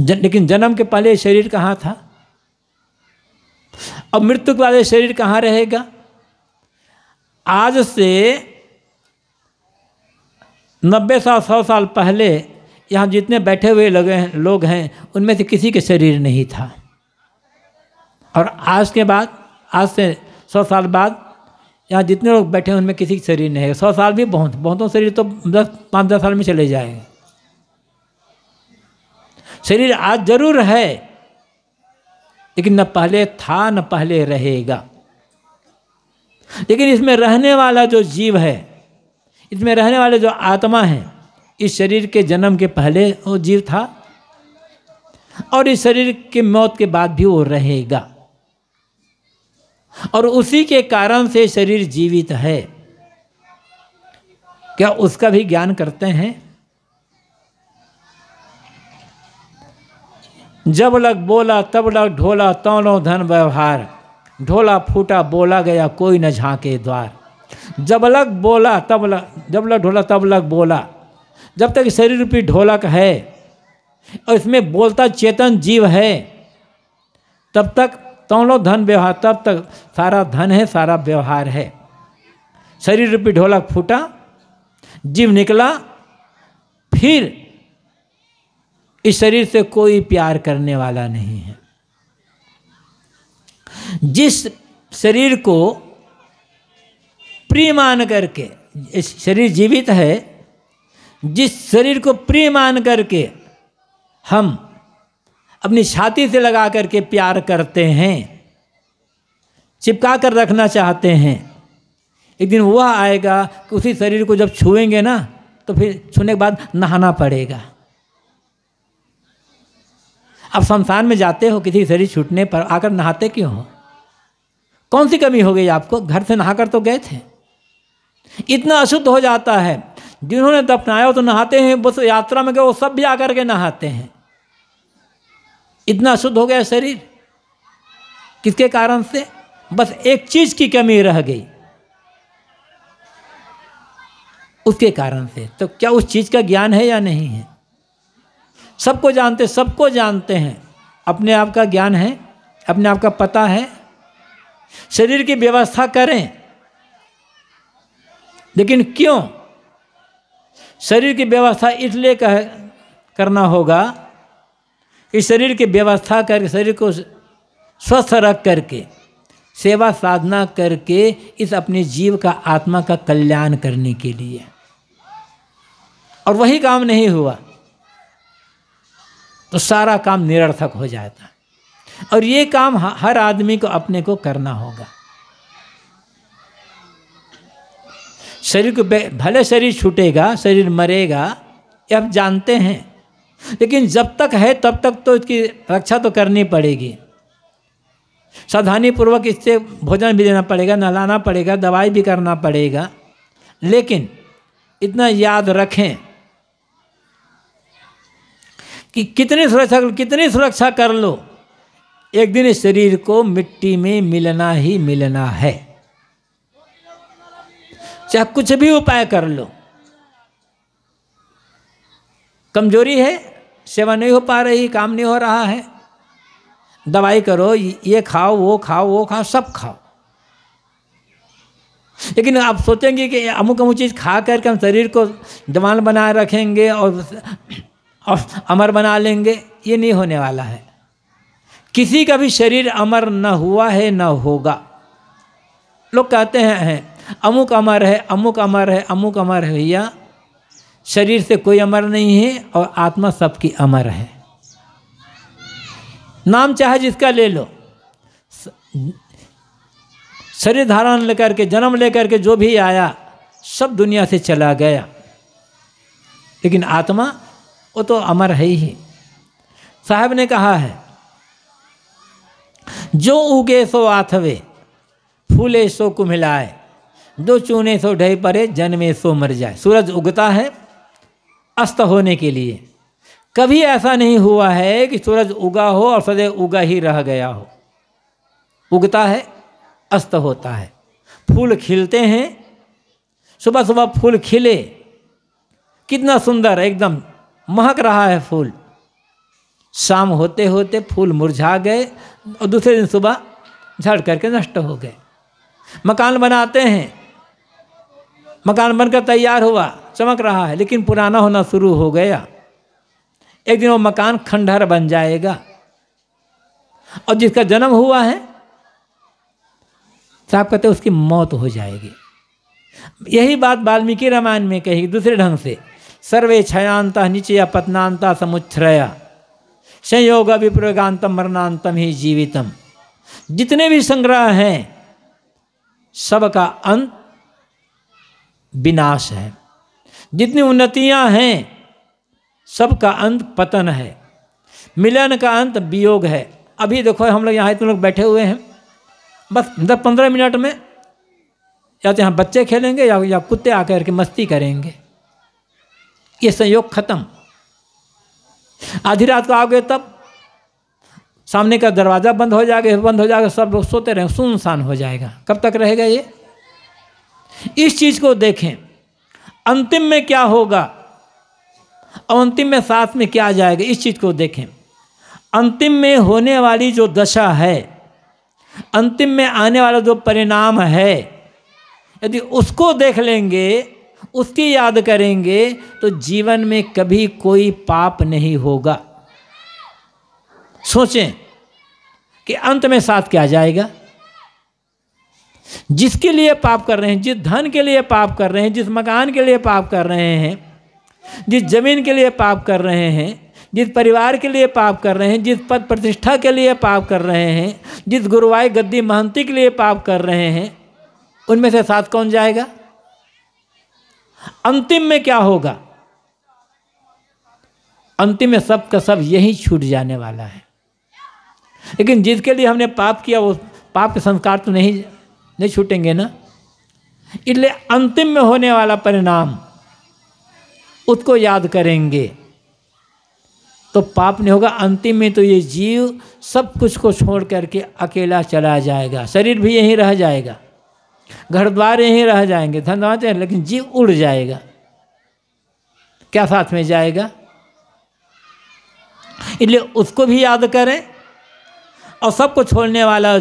ज, लेकिन जन्म के पहले शरीर कहाँ था अब मृत्यु के बाद शरीर कहाँ रहेगा आज से नब्बे साल सौ साल पहले यहाँ जितने बैठे हुए लगे हैं लोग हैं उनमें से किसी के शरीर नहीं था और आज के बाद आज से सौ साल बाद यहाँ जितने लोग बैठे हैं उनमें किसी के शरीर नहीं है सौ साल भी बहुत बहुतों शरीर तो दस पाँच दस साल में चले जाएंगे शरीर आज जरूर है लेकिन न पहले था न पहले रहेगा लेकिन इसमें रहने वाला जो जीव है इसमें रहने वाले जो आत्मा है इस शरीर के जन्म के पहले वो जीव था और इस शरीर के मौत के बाद भी वो रहेगा और उसी के कारण से शरीर जीवित है क्या उसका भी ज्ञान करते हैं जब लग बोला तब लग ढोला तौलो धन व्यवहार ढोला फूटा बोला गया कोई न झांके द्वार जब लग बोला तब लग जब लग ढोला तब लग बोला जब तक शरीर रूपी ढोलक है और इसमें बोलता चेतन जीव है तब तक तौलो धन व्यवहार तब तक सारा धन है सारा व्यवहार है शरीर रूपी ढोलक फूटा जीव निकला फिर इस शरीर से कोई प्यार करने वाला नहीं है जिस शरीर को प्रिय मान करके शरीर जीवित है जिस शरीर को प्रिय मान करके हम अपनी छाती से लगा करके प्यार करते हैं चिपका कर रखना चाहते हैं एक दिन वह आएगा कि उसी शरीर को जब छुएंगे ना तो फिर छूने के बाद नहाना पड़ेगा अब शमशान में जाते हो किसी शरीर छूटने पर आकर नहाते क्यों हो कौन सी कमी हो गई आपको घर से नहाकर तो गए थे इतना अशुद्ध हो जाता है जिन्होंने दफनाया तो नहाते हैं बस यात्रा में गए वो सब भी आकर के नहाते हैं इतना अशुद्ध हो गया शरीर किसके कारण से बस एक चीज की कमी रह गई उसके कारण से तो क्या उस चीज़ का ज्ञान है या नहीं है सबको जानते सबको जानते हैं अपने आप का ज्ञान है अपने आप का पता है शरीर की व्यवस्था करें लेकिन क्यों शरीर की व्यवस्था इसलिए कह करना होगा कि शरीर की व्यवस्था करके शरीर को स्वस्थ रख करके सेवा साधना करके इस अपने जीव का आत्मा का कल्याण करने के लिए और वही काम नहीं हुआ तो सारा काम निरर्थक हो जाता है और ये काम हर आदमी को अपने को करना होगा शरीर को भले शरीर छूटेगा शरीर मरेगा ये आप जानते हैं लेकिन जब तक है तब तक तो इसकी रक्षा तो करनी पड़ेगी सावधानी पूर्वक इससे भोजन भी देना पड़ेगा नहलाना पड़ेगा दवाई भी करना पड़ेगा लेकिन इतना याद रखें कि कितनी सुरक्षा कितनी सुरक्षा कर लो एक दिन शरीर को मिट्टी में मिलना ही मिलना है चाहे कुछ भी उपाय कर लो कमजोरी है सेवा नहीं हो पा रही काम नहीं हो रहा है दवाई करो ये खाओ वो खाओ वो खाओ सब खाओ लेकिन आप सोचेंगे कि अमुक अमुक चीज़ खा करके हम शरीर को जवान बनाए रखेंगे और, और अमर बना लेंगे ये नहीं होने वाला है किसी का भी शरीर अमर न हुआ है न होगा लोग कहते हैं अमुक अमर है अमुक अमर है अमुक अमर है भैया शरीर से कोई अमर नहीं है और आत्मा सबकी अमर है नाम चाहे जिसका ले लो शरीर धारण लेकर के जन्म लेकर के जो भी आया सब दुनिया से चला गया लेकिन आत्मा वो तो अमर है ही साहब ने कहा है जो उगे सो आथवे फूले सो कुमिलाए दो चूने सो ढह परे जन्मे सो मर जाए सूरज उगता है अस्त होने के लिए कभी ऐसा नहीं हुआ है कि सूरज उगा हो और सदैव उगा ही रह गया हो उगता है अस्त होता है फूल खिलते हैं सुबह सुबह फूल खिले कितना सुंदर एकदम महक रहा है फूल शाम होते होते फूल मुरझा गए और दूसरे दिन सुबह झड़ करके नष्ट हो गए मकान बनाते हैं मकान बनकर तैयार हुआ चमक रहा है लेकिन पुराना होना शुरू हो गया एक दिन वो मकान खंडहर बन जाएगा और जिसका जन्म हुआ है साहब कहते उसकी मौत हो जाएगी यही बात वाल्मीकि रामायण में कही दूसरे ढंग से सर्वे नीचे या पतनांता समुच्छ्रया संयोग विप्रयोगांतम मरणांतम ही जीवितम जितने भी संग्रह हैं सब का अंत विनाश है जितनी उन्नतियां हैं सबका अंत पतन है मिलन का अंत वियोग है अभी देखो हम लोग यहाँ इतने लोग बैठे हुए हैं बस दस पंद्रह मिनट में या तो यहाँ बच्चे खेलेंगे या या कुत्ते आकर के मस्ती करेंगे ये संयोग खत्म आधी रात को आओगे तब सामने का दरवाज़ा बंद हो जाएगा बंद हो जाएगा सब लोग सोते रहें सुनसान हो जाएगा कब तक रहेगा ये इस चीज़ को देखें अंतिम में क्या होगा और अंतिम में साथ में क्या जाएगा इस चीज़ को देखें अंतिम में होने वाली जो दशा है अंतिम में आने वाला जो परिणाम है यदि उसको देख लेंगे उसकी याद करेंगे तो जीवन में कभी कोई पाप नहीं होगा सोचें कि अंत में साथ क्या जाएगा जिसके लिए पाप कर रहे हैं जिस धन के लिए पाप कर रहे हैं जिस मकान के लिए पाप कर रहे हैं जिस जमीन के लिए पाप कर रहे हैं जिस परिवार के लिए पाप कर रहे हैं जिस पद प्रतिष्ठा के लिए पाप कर रहे हैं जिस गुरुवाई गद्दी महंती के लिए पाप कर रहे हैं उनमें से साथ कौन जाएगा अंतिम में क्या होगा अंतिम में सब का सब यही छूट जाने वाला है लेकिन जिसके लिए हमने पाप किया वो पाप के संस्कार तो नहीं नहीं छूटेंगे ना इसलिए अंतिम में होने वाला परिणाम उसको याद करेंगे तो पाप नहीं होगा अंतिम में तो ये जीव सब कुछ को छोड़ करके अकेला चला जाएगा शरीर भी यहीं रह जाएगा घर द्वार यहीं रह जाएंगे धन धनवाते लेकिन जीव उड़ जाएगा क्या साथ में जाएगा इसलिए उसको भी याद करें और सबको छोड़ने वाला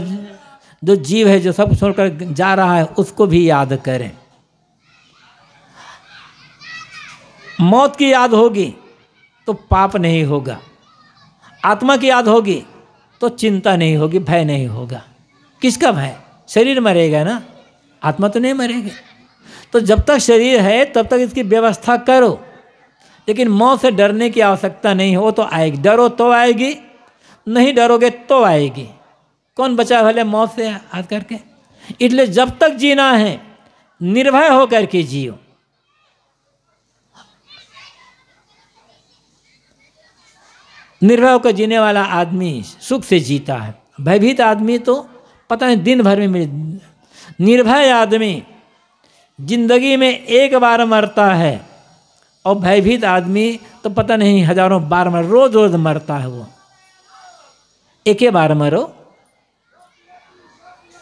जो जीव है जो सब छोड़कर जा रहा है उसको भी याद करें मौत की याद होगी तो पाप नहीं होगा आत्मा की याद होगी तो चिंता नहीं होगी भय नहीं होगा किसका भय शरीर मरेगा ना आत्मा तो नहीं मरेगी तो जब तक शरीर है तब तक इसकी व्यवस्था करो लेकिन मौत से डरने की आवश्यकता नहीं हो तो आएगी डरो तो आएगी नहीं डरोगे तो आएगी कौन बचा भले मौत से हाथ करके इसलिए जब तक जीना है निर्भय होकर के जियो निर्भय होकर जीने वाला आदमी सुख से जीता है भयभीत आदमी तो पता नहीं दिन भर में निर्भय आदमी जिंदगी में एक बार मरता है और भयभीत आदमी तो पता नहीं हजारों बार मर रोज रोज मरता है वो एक ही बार मरो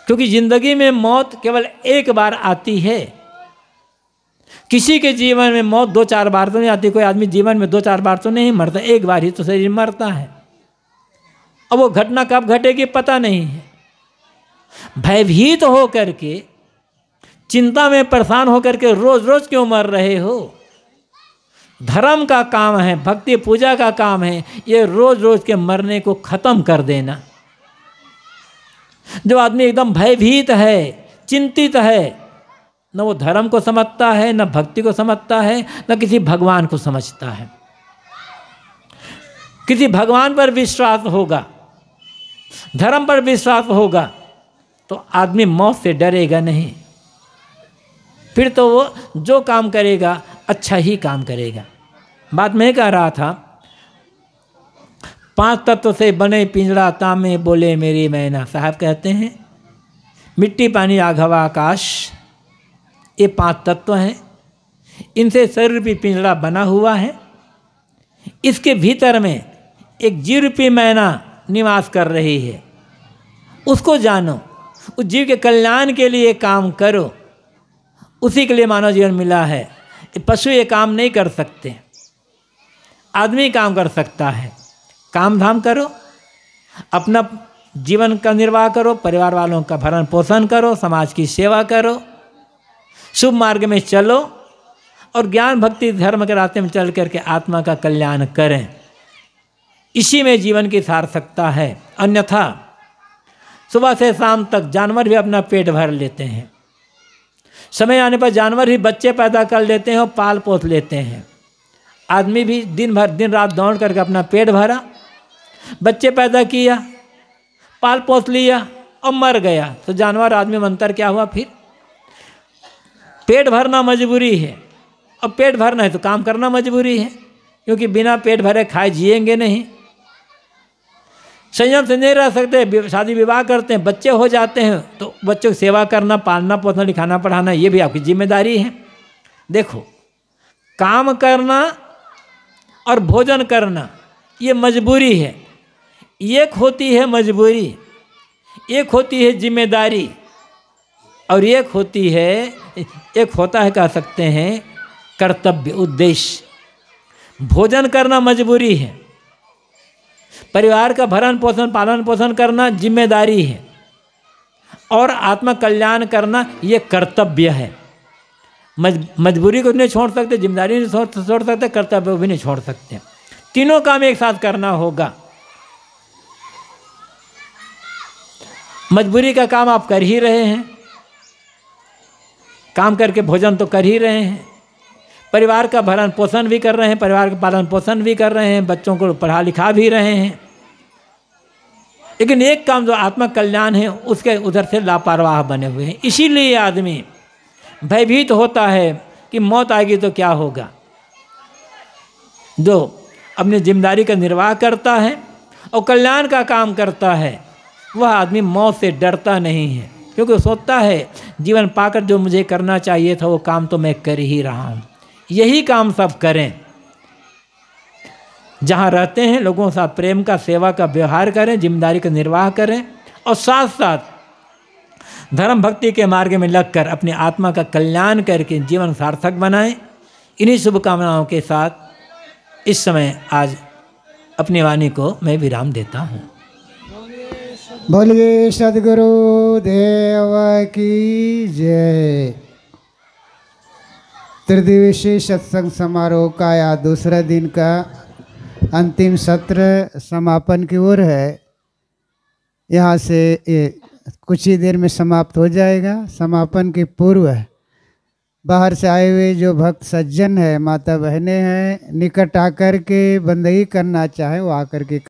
क्योंकि जिंदगी में मौत केवल एक बार आती है किसी के जीवन में मौत दो चार बार तो नहीं आती कोई आदमी जीवन में दो चार बार तो नहीं मरता एक बार ही तो शरीर मरता है अब वो घटना कब घटेगी पता नहीं है भयभीत तो हो करके चिंता में परेशान होकर के रोज रोज क्यों मर रहे हो धर्म का काम है भक्ति पूजा का काम है ये रोज रोज के मरने को ख़त्म कर देना जो आदमी एकदम भयभीत है चिंतित है न वो धर्म को समझता है न भक्ति को समझता है न किसी भगवान को समझता है किसी भगवान पर विश्वास होगा धर्म पर विश्वास होगा तो आदमी मौत से डरेगा नहीं फिर तो वो जो काम करेगा अच्छा ही काम करेगा बात मैं कह रहा था पांच तत्व से बने पिंजड़ा तामे बोले मेरी मैना साहब कहते हैं मिट्टी पानी आग हवा आकाश ये पांच तत्व हैं इनसे शरीर भी पिंजड़ा बना हुआ है इसके भीतर में एक रूपी मैना निवास कर रही है उसको जानो उस जीव के कल्याण के लिए काम करो उसी के लिए मानव जीवन मिला है पशु ये काम नहीं कर सकते आदमी काम कर सकता है काम धाम करो अपना जीवन का निर्वाह करो परिवार वालों का भरण पोषण करो समाज की सेवा करो शुभ मार्ग में चलो और ज्ञान भक्ति धर्म के रास्ते में चल करके आत्मा का कल्याण करें इसी में जीवन की सार्थकता है अन्यथा सुबह से शाम तक जानवर भी अपना पेट भर लेते हैं समय आने पर जानवर ही बच्चे पैदा कर लेते हैं और पाल पोस लेते हैं आदमी भी दिन भर दिन रात दौड़ करके अपना पेट भरा बच्चे पैदा किया पाल पोस लिया और मर गया तो जानवर आदमी मंत्र क्या हुआ फिर पेट भरना मजबूरी है अब पेट भरना है तो काम करना मजबूरी है क्योंकि बिना पेट भरे खाए जिएंगे नहीं संयम से नहीं रह सकते शादी विवाह करते हैं बच्चे हो जाते हैं तो बच्चों की सेवा करना पालना पोसना लिखाना पढ़ाना ये भी आपकी जिम्मेदारी है देखो काम करना और भोजन करना ये मजबूरी है एक होती है मजबूरी एक होती है जिम्मेदारी और एक होती है एक होता है कह सकते हैं कर्तव्य उद्देश्य भोजन करना मजबूरी है परिवार का भरण पोषण पालन पोषण करना जिम्मेदारी है और आत्मकल्याण करना ये कर्तव्य है मजबूरी को नहीं छोड़ सकते जिम्मेदारी नहीं छोड़ छोड़ सकते कर्तव्य भी नहीं छोड़ सकते तीनों काम एक साथ करना होगा मजबूरी का काम आप कर ही रहे हैं काम करके भोजन तो कर ही रहे हैं परिवार का भरण पोषण भी कर रहे हैं परिवार का पालन पोषण भी कर रहे हैं बच्चों को पढ़ा लिखा भी रहे हैं लेकिन एक काम जो आत्मा कल्याण है उसके उधर से लापरवाह बने हुए हैं इसीलिए आदमी भयभीत होता है कि मौत आएगी तो क्या होगा दो अपनी जिम्मेदारी का निर्वाह करता है और कल्याण का काम करता है वह आदमी मौत से डरता नहीं है क्योंकि सोचता है जीवन पाकर जो मुझे करना चाहिए था वो काम तो मैं कर ही रहा हूँ यही काम सब करें जहाँ रहते हैं लोगों के साथ प्रेम का सेवा का व्यवहार करें जिम्मेदारी का निर्वाह करें और साथ साथ धर्म भक्ति के मार्ग में लगकर अपनी आत्मा का कल्याण करके जीवन सार्थक बनाएं इन्हीं शुभकामनाओं के साथ इस समय आज अपनी वाणी को मैं विराम देता हूँ बोलिए सदगुरु देव की जय त्रिदिवसीय सत्संग समारोह का या दूसरे दिन का अंतिम सत्र समापन की ओर है यहाँ से ये कुछ ही देर में समाप्त हो जाएगा समापन के पूर्व बाहर से आए हुए जो भक्त सज्जन है माता बहनें हैं निकट आकर के बंदगी करना चाहे वो आकर के